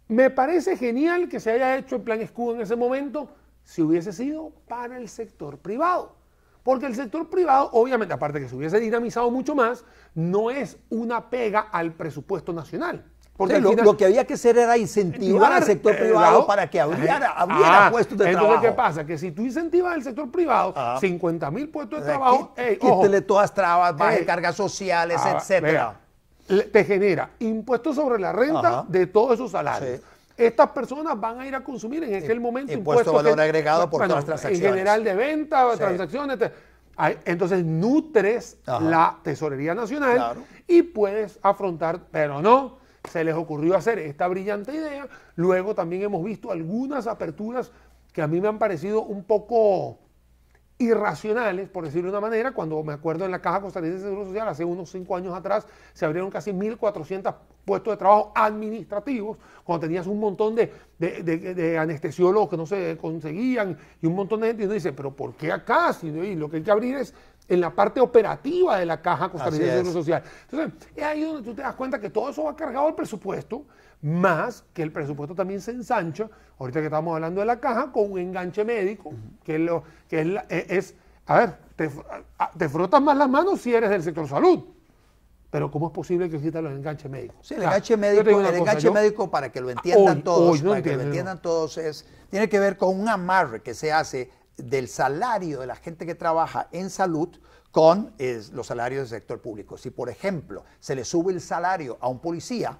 Me parece genial que se haya hecho el plan escudo en ese momento si hubiese sido para el sector privado. Porque el sector privado, obviamente, aparte que se hubiese dinamizado mucho más, no es una pega al presupuesto nacional. Porque lo, que había que hacer era incentivar al sector eh, privado para que ah, abriera, puestos de trabajo. Entonces, ¿qué pasa? Que si tú incentivas al sector privado, 50 ah. mil puestos de trabajo, quítele todas trabas, baje eh, cargas sociales, ah, etcétera. te genera impuestos sobre la renta de todos esos salarios. estas personas van a ir a consumir en aquel momento impuesto, de valor agregado por todas las transacciones. En general de venta, transacciones. entonces nutres la tesorería nacional y puedes afrontar, pero no, se les ocurrió hacer esta brillante idea. Luego también hemos visto algunas aperturas que a mí me han parecido un poco irracionales, por decirlo de una manera, cuando me acuerdo en la Caja Costarricense de Seguro Social, hace unos cinco años atrás, se abrieron casi 1.400 puestos de trabajo administrativos, cuando tenías un montón de, anestesiólogos que no se conseguían y un montón de gente, y uno dice, pero ¿por qué acá? Si, y lo que hay que abrir es en la parte operativa de la caja costarricense de Seguro Social. Entonces, es ahí donde tú te das cuenta que todo eso va cargado al presupuesto, más que el presupuesto también se ensancha, ahorita que estamos hablando de la caja, con un enganche médico, que, es lo, que es, e, a ver, te, te frotas más las manos si eres del sector salud. Pero ¿cómo es posible que existan los enganches médicos? Sí, el enganche médico, el enganche médico para que lo entiendan todos, para que lo entiendan todos, es, tiene que ver con un amarre que se hace del salario de la gente que trabaja en salud con los salarios del sector público. Si, por ejemplo, se le sube el salario a un policía,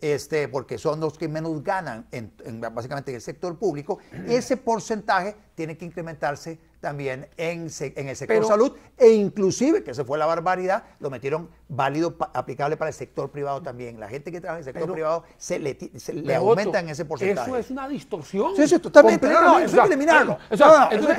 este, porque son los que menos ganan en, básicamente en el sector público, ese porcentaje tiene que incrementarse también en, el sector salud e inclusive, que se fue la barbaridad, lo metieron válido aplicable para el sector privado también. La gente que trabaja en el sector privado se le, aumenta en ese porcentaje. Eso es una distorsión. Sí, sí, totalmente. No, eso hay que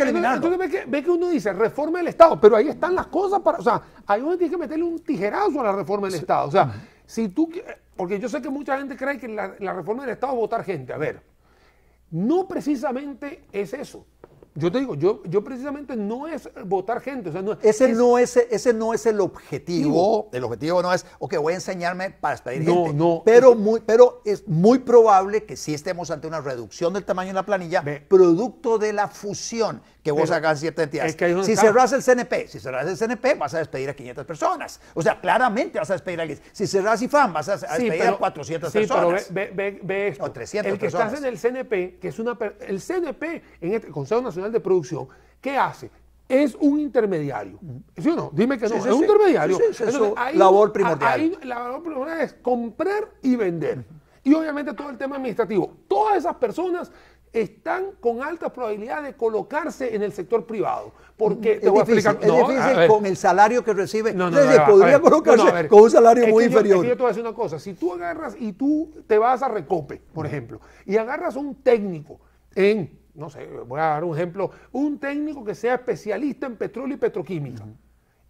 eliminarlo. entonces, ve que, uno dice reforma del Estado, pero ahí están las cosas para. O sea, ahí uno tiene que meterle un tijerazo a la reforma del Estado. O sea, si tú. Porque yo sé que mucha gente cree que la, la reforma del Estado es votar gente. A ver, no precisamente es eso. Yo te digo, yo, yo precisamente no es votar gente. sea, ese, no es, ese no es el objetivo. El objetivo no es, ok, voy a enseñarme para despedir no, gente. No, pero, muy, pero es muy probable que sí estemos ante una reducción del tamaño de la planilla, producto de la fusión que vos hagas cierta entidad. si cerras el CNP, si cerras el CNP, vas a despedir a 500 personas. O sea, claramente vas a despedir a alguien. Si cerras IFAM, vas a despedir a 400 sí, personas. Pero ve, esto. O 300 el que estás en el CNP, que es una... El CNP, en este, el Consejo Nacional de Producción, ¿qué hace? Es un intermediario. ¿Sí o no? Dime que no. es un intermediario. Es su labor primordial. la labor primordial es comprar y vender. Y obviamente todo el tema administrativo. Todas esas personas están con altas probabilidades de colocarse en el sector privado. Porque es difícil, con el salario que recibe. Entonces, podría colocarse con un salario muy inferior. Yo, te voy a decir una cosa. Si tú agarras y tú te vas a Recope, por ejemplo, y agarras un técnico en, no sé, voy a dar un ejemplo, un técnico que sea especialista en petróleo y petroquímica.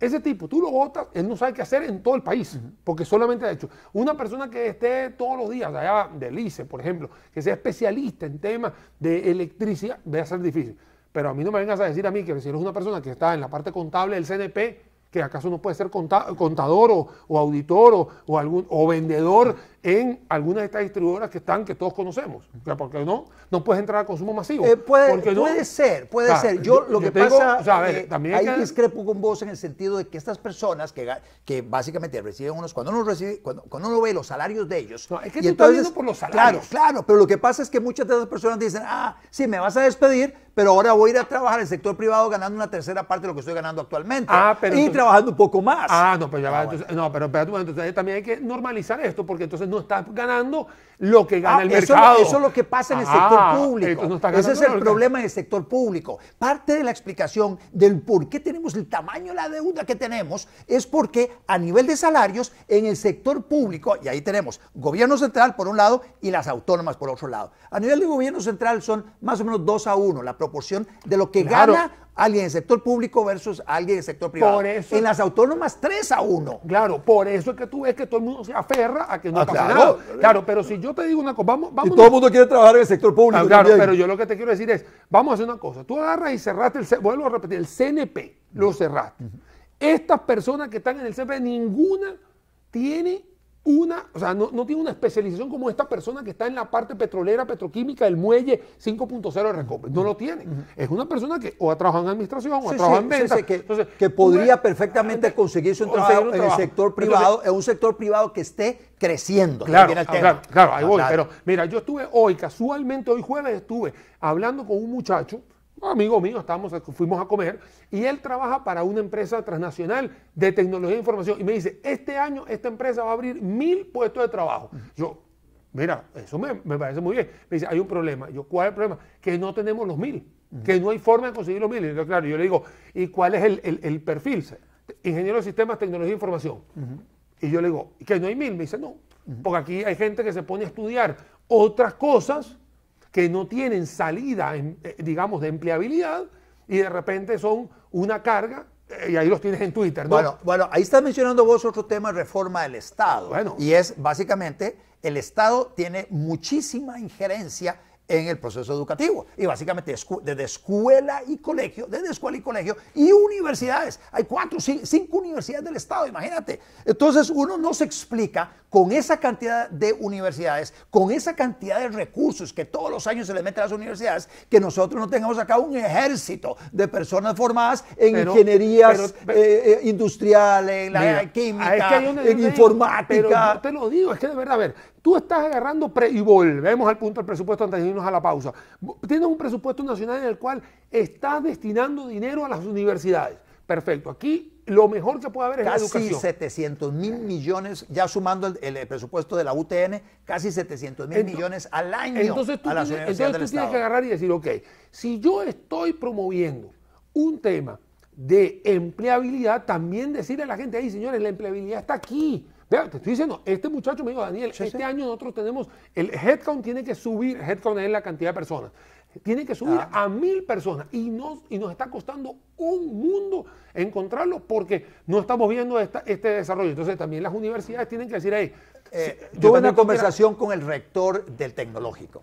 Ese tipo, tú lo votas, él no sabe qué hacer en todo el país, porque solamente ha hecho. Una persona que esté todos los días allá del ICE, por ejemplo, que sea especialista en temas de electricidad, va a ser difícil. Pero a mí no me vengas a decir a mí que si eres una persona que está en la parte contable del CNP, que acaso no puede ser contador o, auditor o, algún, o vendedor en algunas de estas distribuidoras que están, que todos conocemos. Porque no, no puedes entrar al consumo masivo. Eh, puede, ser, puede ser. Yo, lo que pasa, eh, ahí discrepo con vos en el sentido de que estas personas que, que básicamente reciben unos, cuando uno, recibe, cuando, cuando uno ve los salarios de ellos. No, es que y tú entonces, por los salarios. Claro, claro, pero lo que pasa es que muchas de esas personas dicen, ah, sí, me vas a despedir, pero ahora voy a ir a trabajar en el sector privado ganando una tercera parte de lo que estoy ganando actualmente. Ah, y trabajando un poco más. Ah, no, pero pues ya va, ah, entonces, no, pero espérate, entonces también hay que normalizar esto, porque entonces no ganando lo que gana ah, el mercado. Eso es lo que pasa en el sector público. Ese es el problema en el sector público. Parte de la explicación del por qué tenemos el tamaño de la deuda que tenemos es porque a nivel de salarios en el sector público, y ahí tenemos gobierno central por un lado y las autónomas por otro lado. A nivel de gobierno central son más o menos 2 a 1 la proporción de lo que gana alguien del sector público versus alguien del sector privado. en las autónomas 3 a 1. Claro, por eso es que tú ves que todo el mundo se aferra a que no ah, claro, nada. Claro, pero si yo te digo una cosa, vamos, vamos. todo el mundo quiere trabajar en el sector público. Ah, claro, pero yo lo que te quiero decir es, vamos a hacer una cosa. Tú agarras y cerraste el, vuelvo a repetir, el CNP, lo cerraste. Estas personas que están en el CNP, ninguna tiene una, o sea, no, tiene una especialización como esta persona que está en la parte petrolera, petroquímica, el muelle 5.0 de No lo tiene. Es una persona que o ha trabajado en administración o ha trabajado en ventas. que, podría perfectamente conseguir su trabajo en el sector privado, en un sector privado que esté creciendo. Claro, claro, ahí ah, voy. Pero mira, yo estuve hoy, casualmente hoy jueves estuve hablando con un muchacho Ah, amigo mío, estábamos, fuimos a comer y él trabaja para una empresa transnacional de tecnología de información y me dice, este año esta empresa va a abrir mil puestos de trabajo. Yo, mira, eso me, parece muy bien. Me dice, hay un problema. Yo, ¿cuál es el problema? Que no tenemos los mil, que no hay forma de conseguir los mil. Y yo, claro, yo le digo, ¿y cuál es el, el, perfil? Ingeniero de sistemas, tecnología de información. Y yo le digo, ¿que no hay mil? Me dice, no, porque aquí hay gente que se pone a estudiar otras cosas que no tienen salida, eh, digamos, de empleabilidad y de repente son una carga eh, y ahí los tienes en Twitter, ¿no? Bueno, bueno, ahí estás mencionando vos otro tema de reforma del Estado. Bueno. Y es básicamente, el Estado tiene muchísima injerencia en el proceso educativo. Y básicamente desde escuela y colegio, desde escuela y colegio y universidades. Hay cuatro, cinco universidades del Estado, imagínate. Entonces uno no se explica con esa cantidad de universidades, con esa cantidad de recursos que todos los años se le meten a las universidades, que nosotros no tengamos acá un ejército de personas formadas en ingenierías industriales, en la química, en informática. te lo digo, es que de verdad, a ver, Tú estás agarrando, pre y volvemos al punto del presupuesto antes de irnos a la pausa. Tienes un presupuesto nacional en el cual estás destinando dinero a las universidades. Perfecto, aquí lo mejor que puede haber es casi Casi 700 mil millones, ya sumando el, presupuesto de la UTN, casi 700 mil millones al año entonces tú a las tienes, Entonces tú tienes que agarrar y decir, ok, si yo estoy promoviendo un tema de empleabilidad, también decirle a la gente, ahí señores, la empleabilidad está aquí te estoy diciendo, este muchacho me dijo, Daniel, este año nosotros tenemos, el headcount tiene que subir, headcount es la cantidad de personas, tiene que subir ah. a mil personas y nos, y nos está costando un mundo encontrarlo porque no estamos viendo este desarrollo. Entonces también las universidades tienen que decir, ahí. Eh, yo tuve una conversación con el rector del tecnológico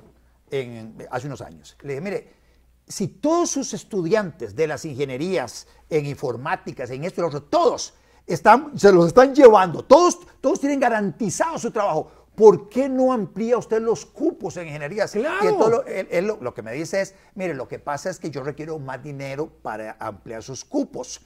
hace unos años. Le dije, mire, si todos sus estudiantes de las ingenierías en informáticas, en esto y lo otro, todos están, se los están llevando. Todos, todos tienen garantizado su trabajo. ¿Por qué no amplía usted los cupos en ingeniería? Claro. lo que me dice es, mire, lo que pasa es que yo requiero más dinero para ampliar sus cupos.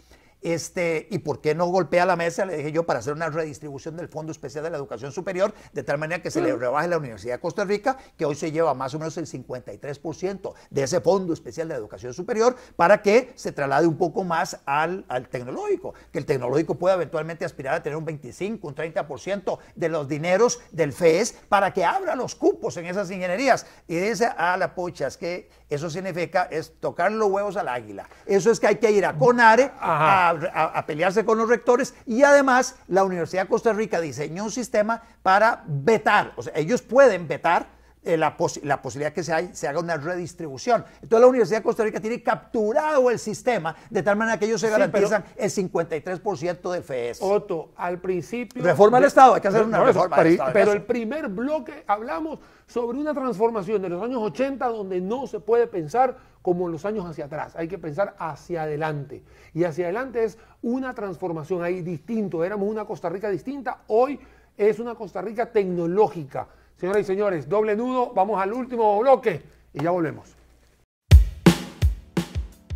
Este, ¿Y por qué no golpea la mesa? Le dije yo, para hacer una redistribución del Fondo Especial de la Educación Superior, de tal manera que se le rebaje la Universidad de Costa Rica, que hoy se lleva más o menos el 53% de ese Fondo Especial de la Educación Superior, para que se traslade un poco más al, al tecnológico, que el tecnológico pueda eventualmente aspirar a tener un 25, un 30% de los dineros del FES para que abra los cupos en esas ingenierías. Y dice a ah, la pocha, es que eso significa es tocar los huevos al águila. Eso es que hay que ir a CONARE a, a, pelearse con los rectores y además la Universidad de Costa Rica diseñó un sistema para vetar. O sea, ellos pueden vetar eh, la, la, posibilidad que se, haga una redistribución. Entonces la Universidad de Costa Rica tiene capturado el sistema de tal manera que ellos se garantizan el 53% de FES. Otto, al principio... Reforma del Estado, hay que hacer una reforma Estado. Pero el primer bloque hablamos sobre una transformación de los años 80 donde no se puede pensar como en los años hacia atrás, hay que pensar hacia adelante. Y hacia adelante es una transformación ahí distinto, éramos una Costa Rica distinta, hoy es una Costa Rica tecnológica Señoras y señores, doble nudo, vamos al último bloque y ya volvemos.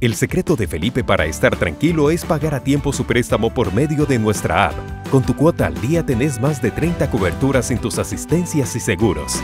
El secreto de Felipe para estar tranquilo es pagar a tiempo su préstamo por medio de nuestra app. Con tu cuota al día tenés más de 30 coberturas en tus asistencias y seguros.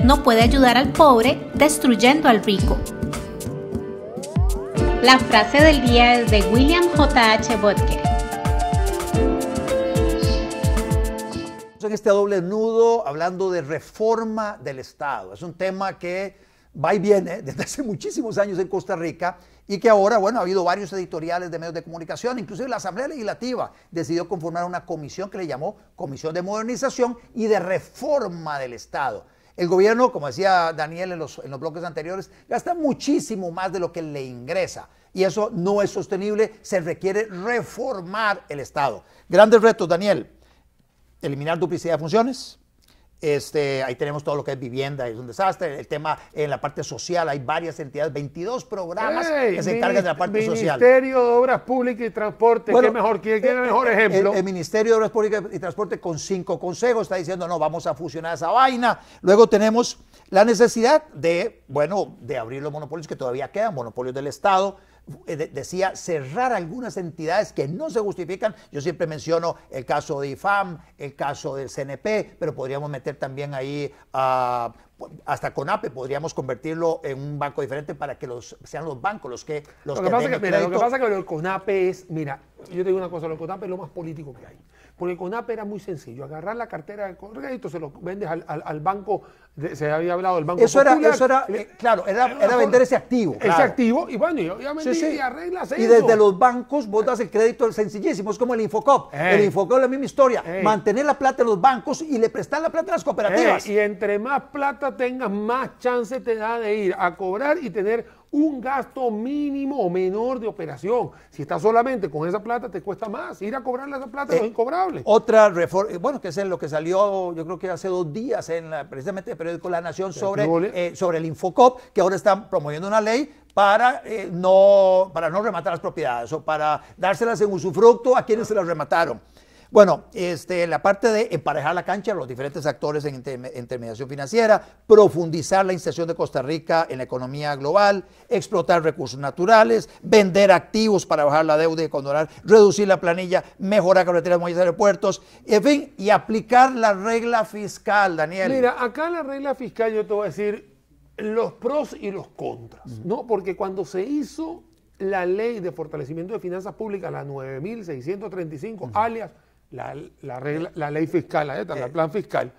no puede ayudar al pobre destruyendo al rico. La frase del día es de William J.H. Butker. En este doble nudo hablando de reforma del Estado. Es un tema que va y viene desde hace muchísimos años en Costa Rica y que ahora, bueno, ha habido varios editoriales de medios de comunicación, inclusive la Asamblea Legislativa decidió conformar una comisión que le llamó Comisión de Modernización y de Reforma del Estado. El gobierno, como decía Daniel en los, en los, bloques anteriores, gasta muchísimo más de lo que le ingresa y eso no es sostenible, se requiere reformar el Estado. Grandes retos, Daniel. Eliminar duplicidad de funciones, este, ahí tenemos todo lo que es vivienda, es un desastre. El tema en la parte social, hay varias entidades, 22 programas que se encargan de la parte social. social. Ministerio de Obras Públicas y Transporte, mejor? ¿Quién tiene eh, el mejor eh, eh, ejemplo? El, el, Ministerio de Obras Públicas y Transporte con cinco consejos está diciendo, no, vamos a fusionar esa vaina. Luego tenemos la necesidad de, bueno, de abrir los monopolios que todavía quedan, monopolios del Estado eh, decía cerrar algunas entidades que no se justifican. Yo siempre menciono el caso de IFAM, el caso del CNP, pero podríamos meter también ahí ah, hasta CONAPE podríamos convertirlo en un banco diferente para que los, sean los bancos los que los lo que, pasa es que lo CONAPE es, mira, yo te digo una cosa, lo CONAPE es lo más político que hay. Porque con CONAP era muy sencillo, agarrar la cartera de crédito, se lo vendes al, banco, se había hablado del banco eso era Eso era, eh, claro, era, era, vender ese activo. Ese activo, y bueno, yo y arreglas eso. Y desde los bancos vos das el crédito sencillísimo, es como el Infocop. El Infocop es la misma historia, mantener la plata en los bancos y le prestar la plata a las cooperativas. Y entre más plata tengas, más chance te da de ir a cobrar y tener un gasto mínimo o menor de operación. Si estás solamente con esa plata, te cuesta más. Ir a cobrarle esa plata eh, es incobrable. Otra reforma, eh, bueno, que es en lo que salió, yo creo que hace dos días, en precisamente el periódico La Nación, sobre, eh, sobre el Infocop, que ahora están promoviendo una ley para, no, para no rematar las propiedades o para dárselas en usufructo a quienes se las remataron. Bueno, este, la parte de emparejar la cancha, los diferentes actores en intermediación financiera, profundizar la inserción de Costa Rica en la economía global, explotar recursos naturales, vender activos para bajar la deuda y condonar, reducir la planilla, mejorar carreteras, muelles, aeropuertos, en fin, y aplicar la regla fiscal, Daniel. Mira, acá la regla fiscal yo te voy a decir los pros y los contras, ¿no? Porque cuando se hizo la ley de fortalecimiento de finanzas públicas, la 9635, alias la, ley fiscal, la, eh. plan fiscal.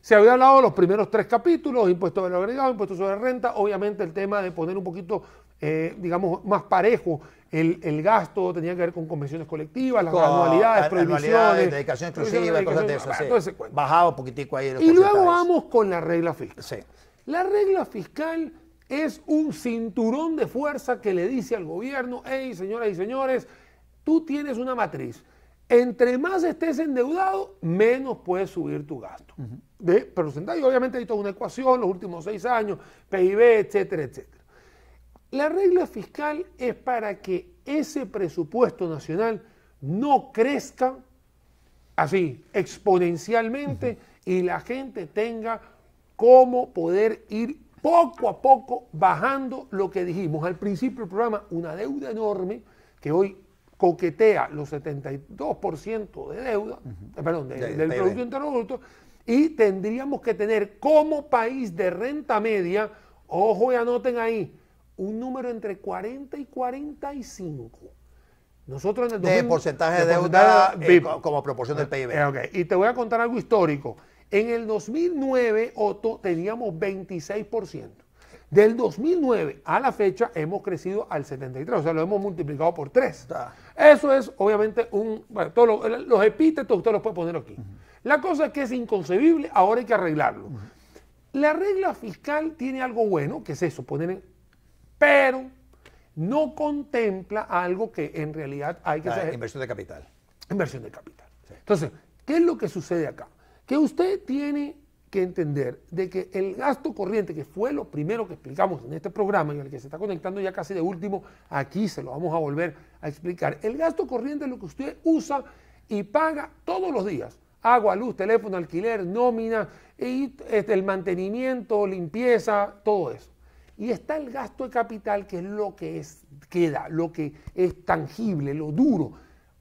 Se había hablado de los primeros tres capítulos, impuesto sobre lo agregado, impuesto sobre renta, obviamente el tema de poner un poquito, eh, digamos, más parejo el, gasto, tenía que ver con convenciones colectivas, las anualidades, a, prohibiciones. Anualidades, dedicación exclusiva, cosas de esas. Sí. Bajado un poquitico ahí. y luego vamos con la regla fiscal. La regla fiscal es un cinturón de fuerza que le dice al gobierno, hey señoras y señores, tú tienes una matriz entre más estés endeudado, menos puedes subir tu gasto. pero, De porcentaje, obviamente hay toda una ecuación, los últimos seis años, PIB, etcétera, etcétera. La regla fiscal es para que ese presupuesto nacional no crezca así exponencialmente y la gente tenga cómo poder ir poco a poco bajando lo que dijimos al principio del programa, una deuda enorme que hoy coquetea los 72% de deuda, eh, perdón, del Producto Interno Bruto, y tendríamos que tener como país de renta media, ojo y anoten ahí, un número entre 40 y 45. Nosotros en el de porcentaje de, deuda eh, como proporción del PIB. Eh, y te voy a contar algo histórico. En el 2009, Otto, teníamos 26%. Del 2009 a la fecha hemos crecido al 73, o sea, lo hemos multiplicado por 3. Eso es obviamente un... Bueno, todos los, epítetos usted los puede poner aquí. La cosa es que es inconcebible, ahora hay que arreglarlo. La regla fiscal tiene algo bueno, que es eso, poner en, pero no contempla algo que en realidad hay que hacer. Inversión de capital. Inversión de capital. Entonces, ¿qué es lo que sucede acá? Que usted tiene que entender de que el gasto corriente, que fue lo primero que explicamos en este programa y al que se está conectando ya casi de último, aquí se lo vamos a volver a explicar. El gasto corriente es lo que usted usa y paga todos los días. Agua, luz, teléfono, alquiler, nómina, este, el mantenimiento, limpieza, todo eso. Y está el gasto de capital, que es lo que queda, lo que es tangible, lo duro.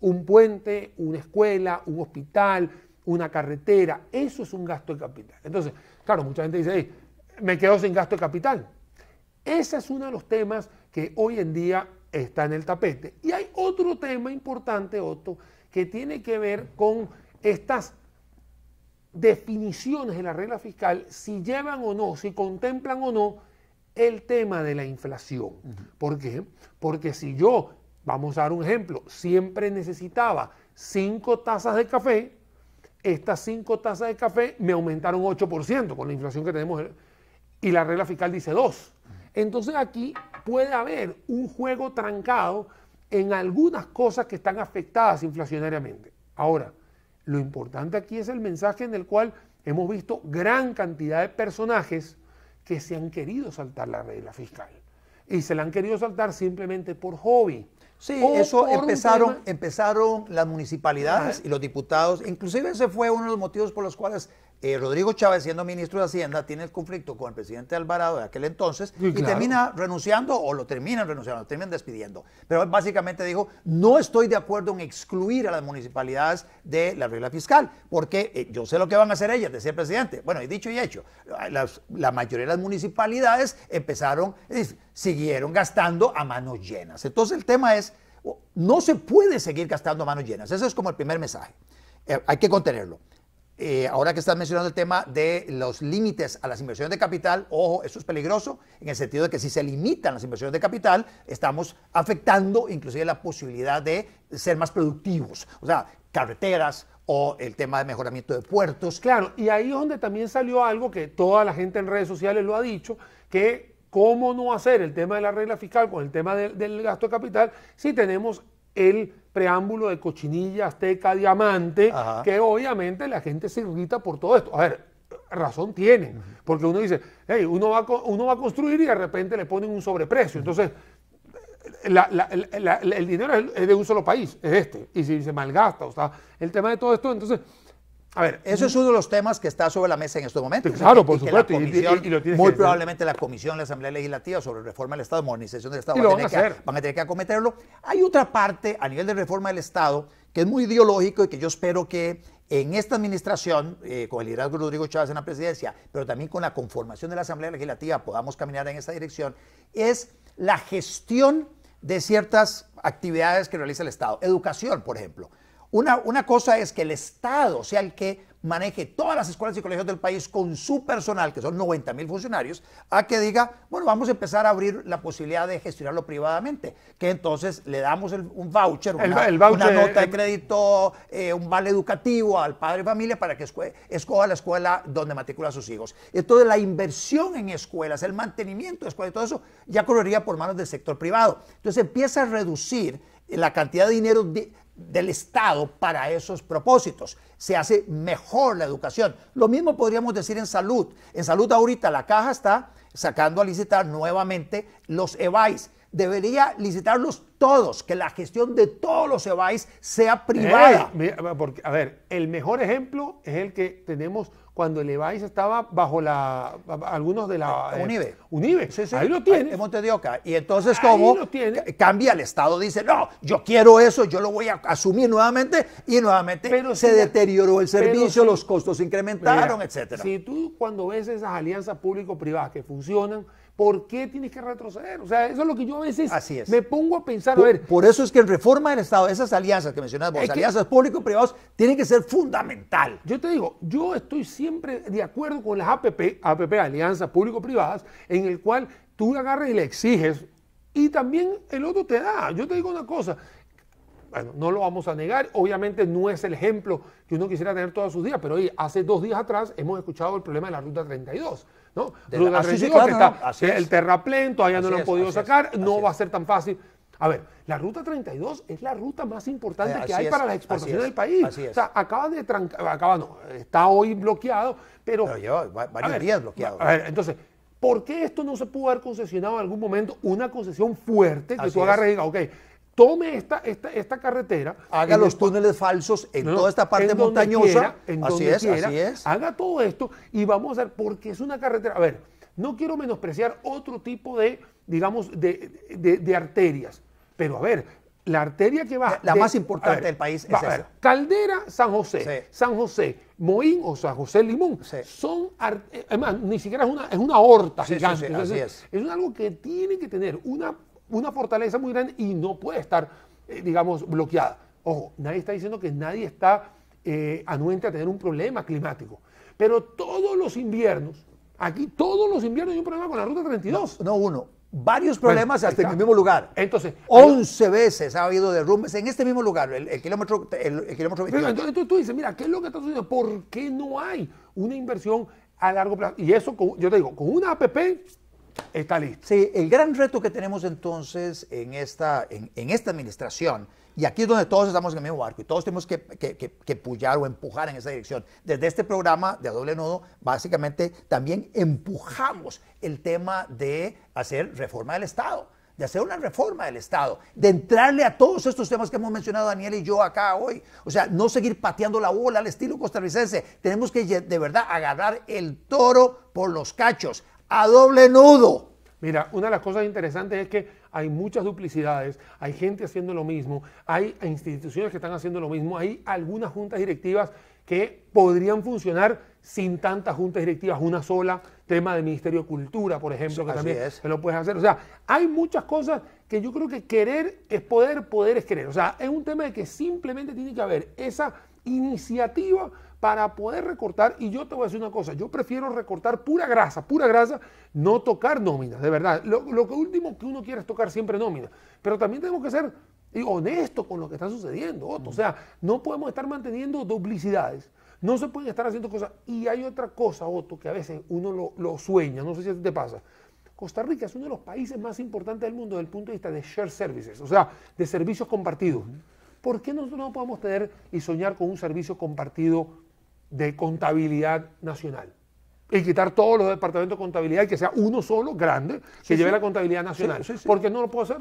Un puente, una escuela, un hospital, una carretera, eso es un gasto de capital. Entonces, claro, mucha gente dice, me quedo sin gasto de capital. Ese es uno de los temas que hoy en día está en el tapete. Y hay otro tema importante, Otto, que tiene que ver con estas definiciones de la regla fiscal, si llevan o no, si contemplan o no el tema de la inflación. ¿Por qué? Porque si yo, vamos a dar un ejemplo, siempre necesitaba cinco tazas de café, estas cinco tazas de café me aumentaron 8% con la inflación que tenemos y la regla fiscal dice 2. Entonces aquí puede haber un juego trancado en algunas cosas que están afectadas inflacionariamente. Ahora, lo importante aquí es el mensaje en el cual hemos visto gran cantidad de personajes que se han querido saltar la regla fiscal. Y se la han querido saltar simplemente por hobby, Sí, eso empezaron, empezaron las municipalidades y los diputados. Inclusive ese fue uno de los motivos por los cuales eh, Rodrigo Chávez, siendo ministro de Hacienda, tiene el conflicto con el presidente Alvarado de aquel entonces y termina renunciando o lo terminan renunciando, lo terminan despidiendo. Pero básicamente dijo, no estoy de acuerdo en excluir a las municipalidades de la regla fiscal, porque eh, yo sé lo que van a hacer ellas, decía el presidente. Bueno, y dicho y hecho, la mayoría de las municipalidades empezaron, siguieron gastando a manos llenas. Entonces el tema es, no se puede seguir gastando a manos llenas. Eso es como el primer mensaje. Eh, hay que contenerlo. Eh, ahora que estás mencionando el tema de los límites a las inversiones de capital, ojo, eso es peligroso en el sentido de que si se limitan las inversiones de capital, estamos afectando inclusive la posibilidad de ser más productivos, o sea, carreteras o el tema de mejoramiento de puertos. Claro, y ahí es donde también salió algo que toda la gente en redes sociales lo ha dicho, que cómo no hacer el tema de la regla fiscal con el tema del gasto de capital si tenemos el preámbulo de cochinilla, azteca, diamante, que obviamente la gente se irrita por todo esto. A ver, razón tienen, porque uno dice, hey, uno va, uno va a construir y de repente le ponen un sobreprecio. Entonces, el dinero es de un solo país, es este, y si se malgasta, o sea, el tema de todo esto, entonces a ver, eso es uno de los temas que está sobre la mesa en estos momentos. Claro, por supuesto. y, muy probablemente la Comisión, de la Asamblea Legislativa sobre reforma del Estado, modernización del Estado, van, a tener que, acometerlo. Hay otra parte a nivel de reforma del Estado que es muy ideológico y que yo espero que en esta administración, eh, con el liderazgo de Rodrigo Chávez en la presidencia, pero también con la conformación de la Asamblea Legislativa, podamos caminar en esta dirección, es la gestión de ciertas actividades que realiza el Estado. Educación, por ejemplo. Una, cosa es que el Estado sea el que maneje todas las escuelas y colegios del país con su personal, que son 90 mil funcionarios, a que diga, bueno, vamos a empezar a abrir la posibilidad de gestionarlo privadamente, que entonces le damos un voucher, una, nota de crédito, eh, un vale educativo al padre y familia para que escoja la escuela donde matricula a sus hijos. Entonces la inversión en escuelas, el mantenimiento de escuelas y todo eso ya correría por manos del sector privado. Entonces empieza a reducir la cantidad de dinero del Estado para esos propósitos. Se hace mejor la educación. Lo mismo podríamos decir en salud. En salud ahorita la caja está sacando a licitar nuevamente los EVAIS. Debería licitarlos todos, que la gestión de todos los EVAIS sea privada. Eh, porque, a ver, el mejor ejemplo es el que tenemos cuando el estaba bajo la algunos de la ah, eh, Unive. Unive. Sí, Ahí lo tiene. En Y Y entonces como cambia el Estado, dice, "No, yo quiero eso, yo lo voy a asumir nuevamente" y nuevamente se deterioró el servicio, los costos se incrementaron, etcétera. Si tú cuando ves esas alianzas público privadas que funcionan, ¿Por qué tienes que retroceder? O sea, eso es lo que yo a veces me pongo a pensar. a ver, por eso es que en reforma del Estado, esas alianzas que mencionas vos, alianzas público-privados, tienen que ser fundamental. Yo te digo, yo estoy siempre de acuerdo con las APP, APP alianzas público-privadas, en el cual tú agarras y le exiges y también el otro te da. Yo te digo una cosa, bueno, no lo vamos a negar, obviamente no es el ejemplo que uno quisiera tener todos sus días, pero hoy hace dos días atrás hemos escuchado el problema de la Ruta 32. ¿no? así el terraplén todavía no lo han podido sacar, no va a ser tan fácil. A ver, la ruta 32 es la ruta más importante eh, que hay para la exportación del país. O sea, acaba de trancar, acaba no, está hoy bloqueado, pero... pero varios días bloqueado. A ver, entonces, ¿por qué esto no se pudo haber concesionado en algún momento una concesión fuerte que tú agarres y digas, ok, tome esta, esta, carretera. Haga los túneles falsos en toda esta parte montañosa. así es, así es. Haga todo esto y vamos a ver, porque es una carretera. A ver, no quiero menospreciar otro tipo de, digamos, de, arterias. Pero a ver, la arteria que va. La más importante del país es esa. Caldera, San José. San José, Moín o San José Limón. Son. Además, ni siquiera es una, es una horta así es. es algo que tiene que tener una una fortaleza muy grande y no puede estar, eh, digamos, bloqueada. Ojo, nadie está diciendo que nadie está eh, anuente a tener un problema climático. Pero todos los inviernos, aquí todos los inviernos hay un problema con la Ruta 32. No, uno, varios problemas hasta en el mismo lugar. Entonces, 11 veces ha habido derrumbes en este mismo lugar, el, kilómetro el, entonces tú dices, mira, ¿qué es lo que está sucediendo? ¿Por qué no hay una inversión a largo plazo? Y eso, yo te digo, con una APP Está Sí, el gran reto que tenemos entonces en esta, en, esta administración, y aquí es donde todos estamos en el mismo barco y todos tenemos que, que, o empujar en esa dirección. Desde este programa de doble nodo, básicamente también empujamos el tema de hacer reforma del Estado de hacer una reforma del Estado, de entrarle a todos estos temas que hemos mencionado Daniel y yo acá hoy. O sea, no seguir pateando la bola al estilo costarricense. Tenemos que de verdad agarrar el toro por los cachos, a doble nudo. Mira, una de las cosas interesantes es que hay muchas duplicidades, hay gente haciendo lo mismo, hay instituciones que están haciendo lo mismo, hay algunas juntas directivas que podrían funcionar sin tantas juntas directivas, una sola, tema del Ministerio de Cultura, por ejemplo, que también se lo puedes hacer. O sea, hay muchas cosas que yo creo que querer es poder, poder es querer. O sea, es un tema de que simplemente tiene que haber esa iniciativa para poder recortar. Y yo te voy a decir una cosa, yo prefiero recortar pura grasa, pura grasa, no tocar nóminas, de verdad. Lo, último que uno quiere es tocar siempre nómina. Pero también tenemos que ser eh, honestos con lo que está sucediendo, Otto. Mm. O sea, no podemos estar manteniendo duplicidades. No se pueden estar haciendo cosas. Y hay otra cosa, Otto, que a veces uno lo, sueña, no sé si te pasa. Costa Rica es uno de los países más importantes del mundo desde el punto de vista de shared services, o sea, de servicios compartidos. ¿Por qué nosotros no podemos tener y soñar con un servicio compartido de contabilidad nacional y quitar todos los departamentos de contabilidad y que sea uno solo grande que lleve la contabilidad nacional. porque no lo puedo hacer.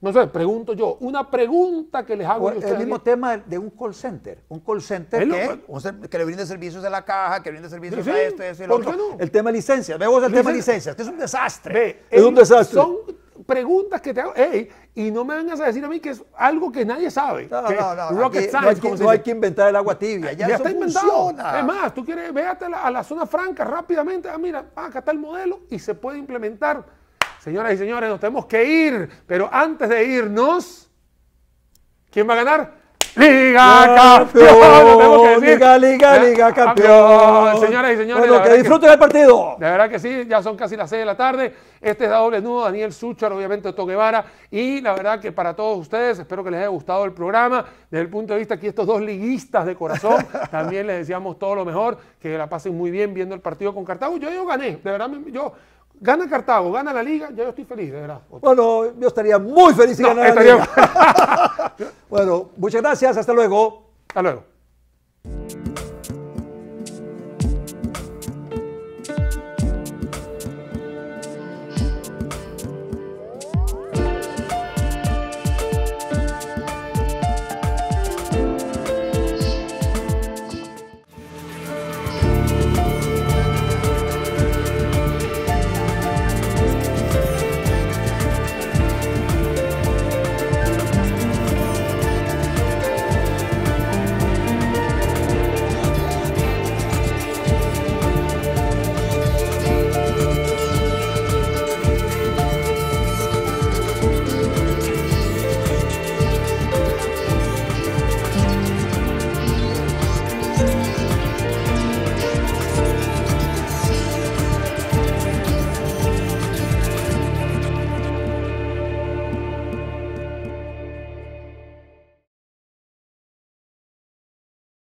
No sé, pregunto yo, una pregunta que les hago. el mismo tema de un call center. Un call center que, le brinde servicios a la caja, que le brinde servicios a esto, y lo ¿Por Qué no? El tema licencia Vemos el tema de licencias, es un desastre. es un desastre. Son preguntas que te hago, hey, y no me vengas a decir a mí que es algo que nadie sabe. No, no, no, no, hay, que, inventar el agua tibia, ah, ya, está inventado. Es más, tú quieres, véate a la, a la zona franca rápidamente, ah, mira, ah, acá está el modelo y se puede implementar. Señoras y señores, nos tenemos que ir, pero antes de irnos, ¿quién va a ganar? Liga campeón. Liga, liga, ¿Eh? liga campeón. Señoras y señores. que disfruten el partido. De verdad que sí, ya son casi las 6 de la tarde. Este es doble nudo, Daniel Suchar, obviamente Otto Guevara. Y la verdad que para todos ustedes, espero que les haya gustado el programa. Desde el punto de vista Aquí estos dos liguistas de corazón, también les deseamos todo lo mejor, que la pasen muy bien viendo el partido con Cartago. Yo, yo gané, de verdad, yo. Gana Cartago, gana la liga, yo estoy feliz, de verdad. Bueno, yo estaría muy feliz si ganara la liga. bueno, muchas gracias, hasta luego. Hasta luego.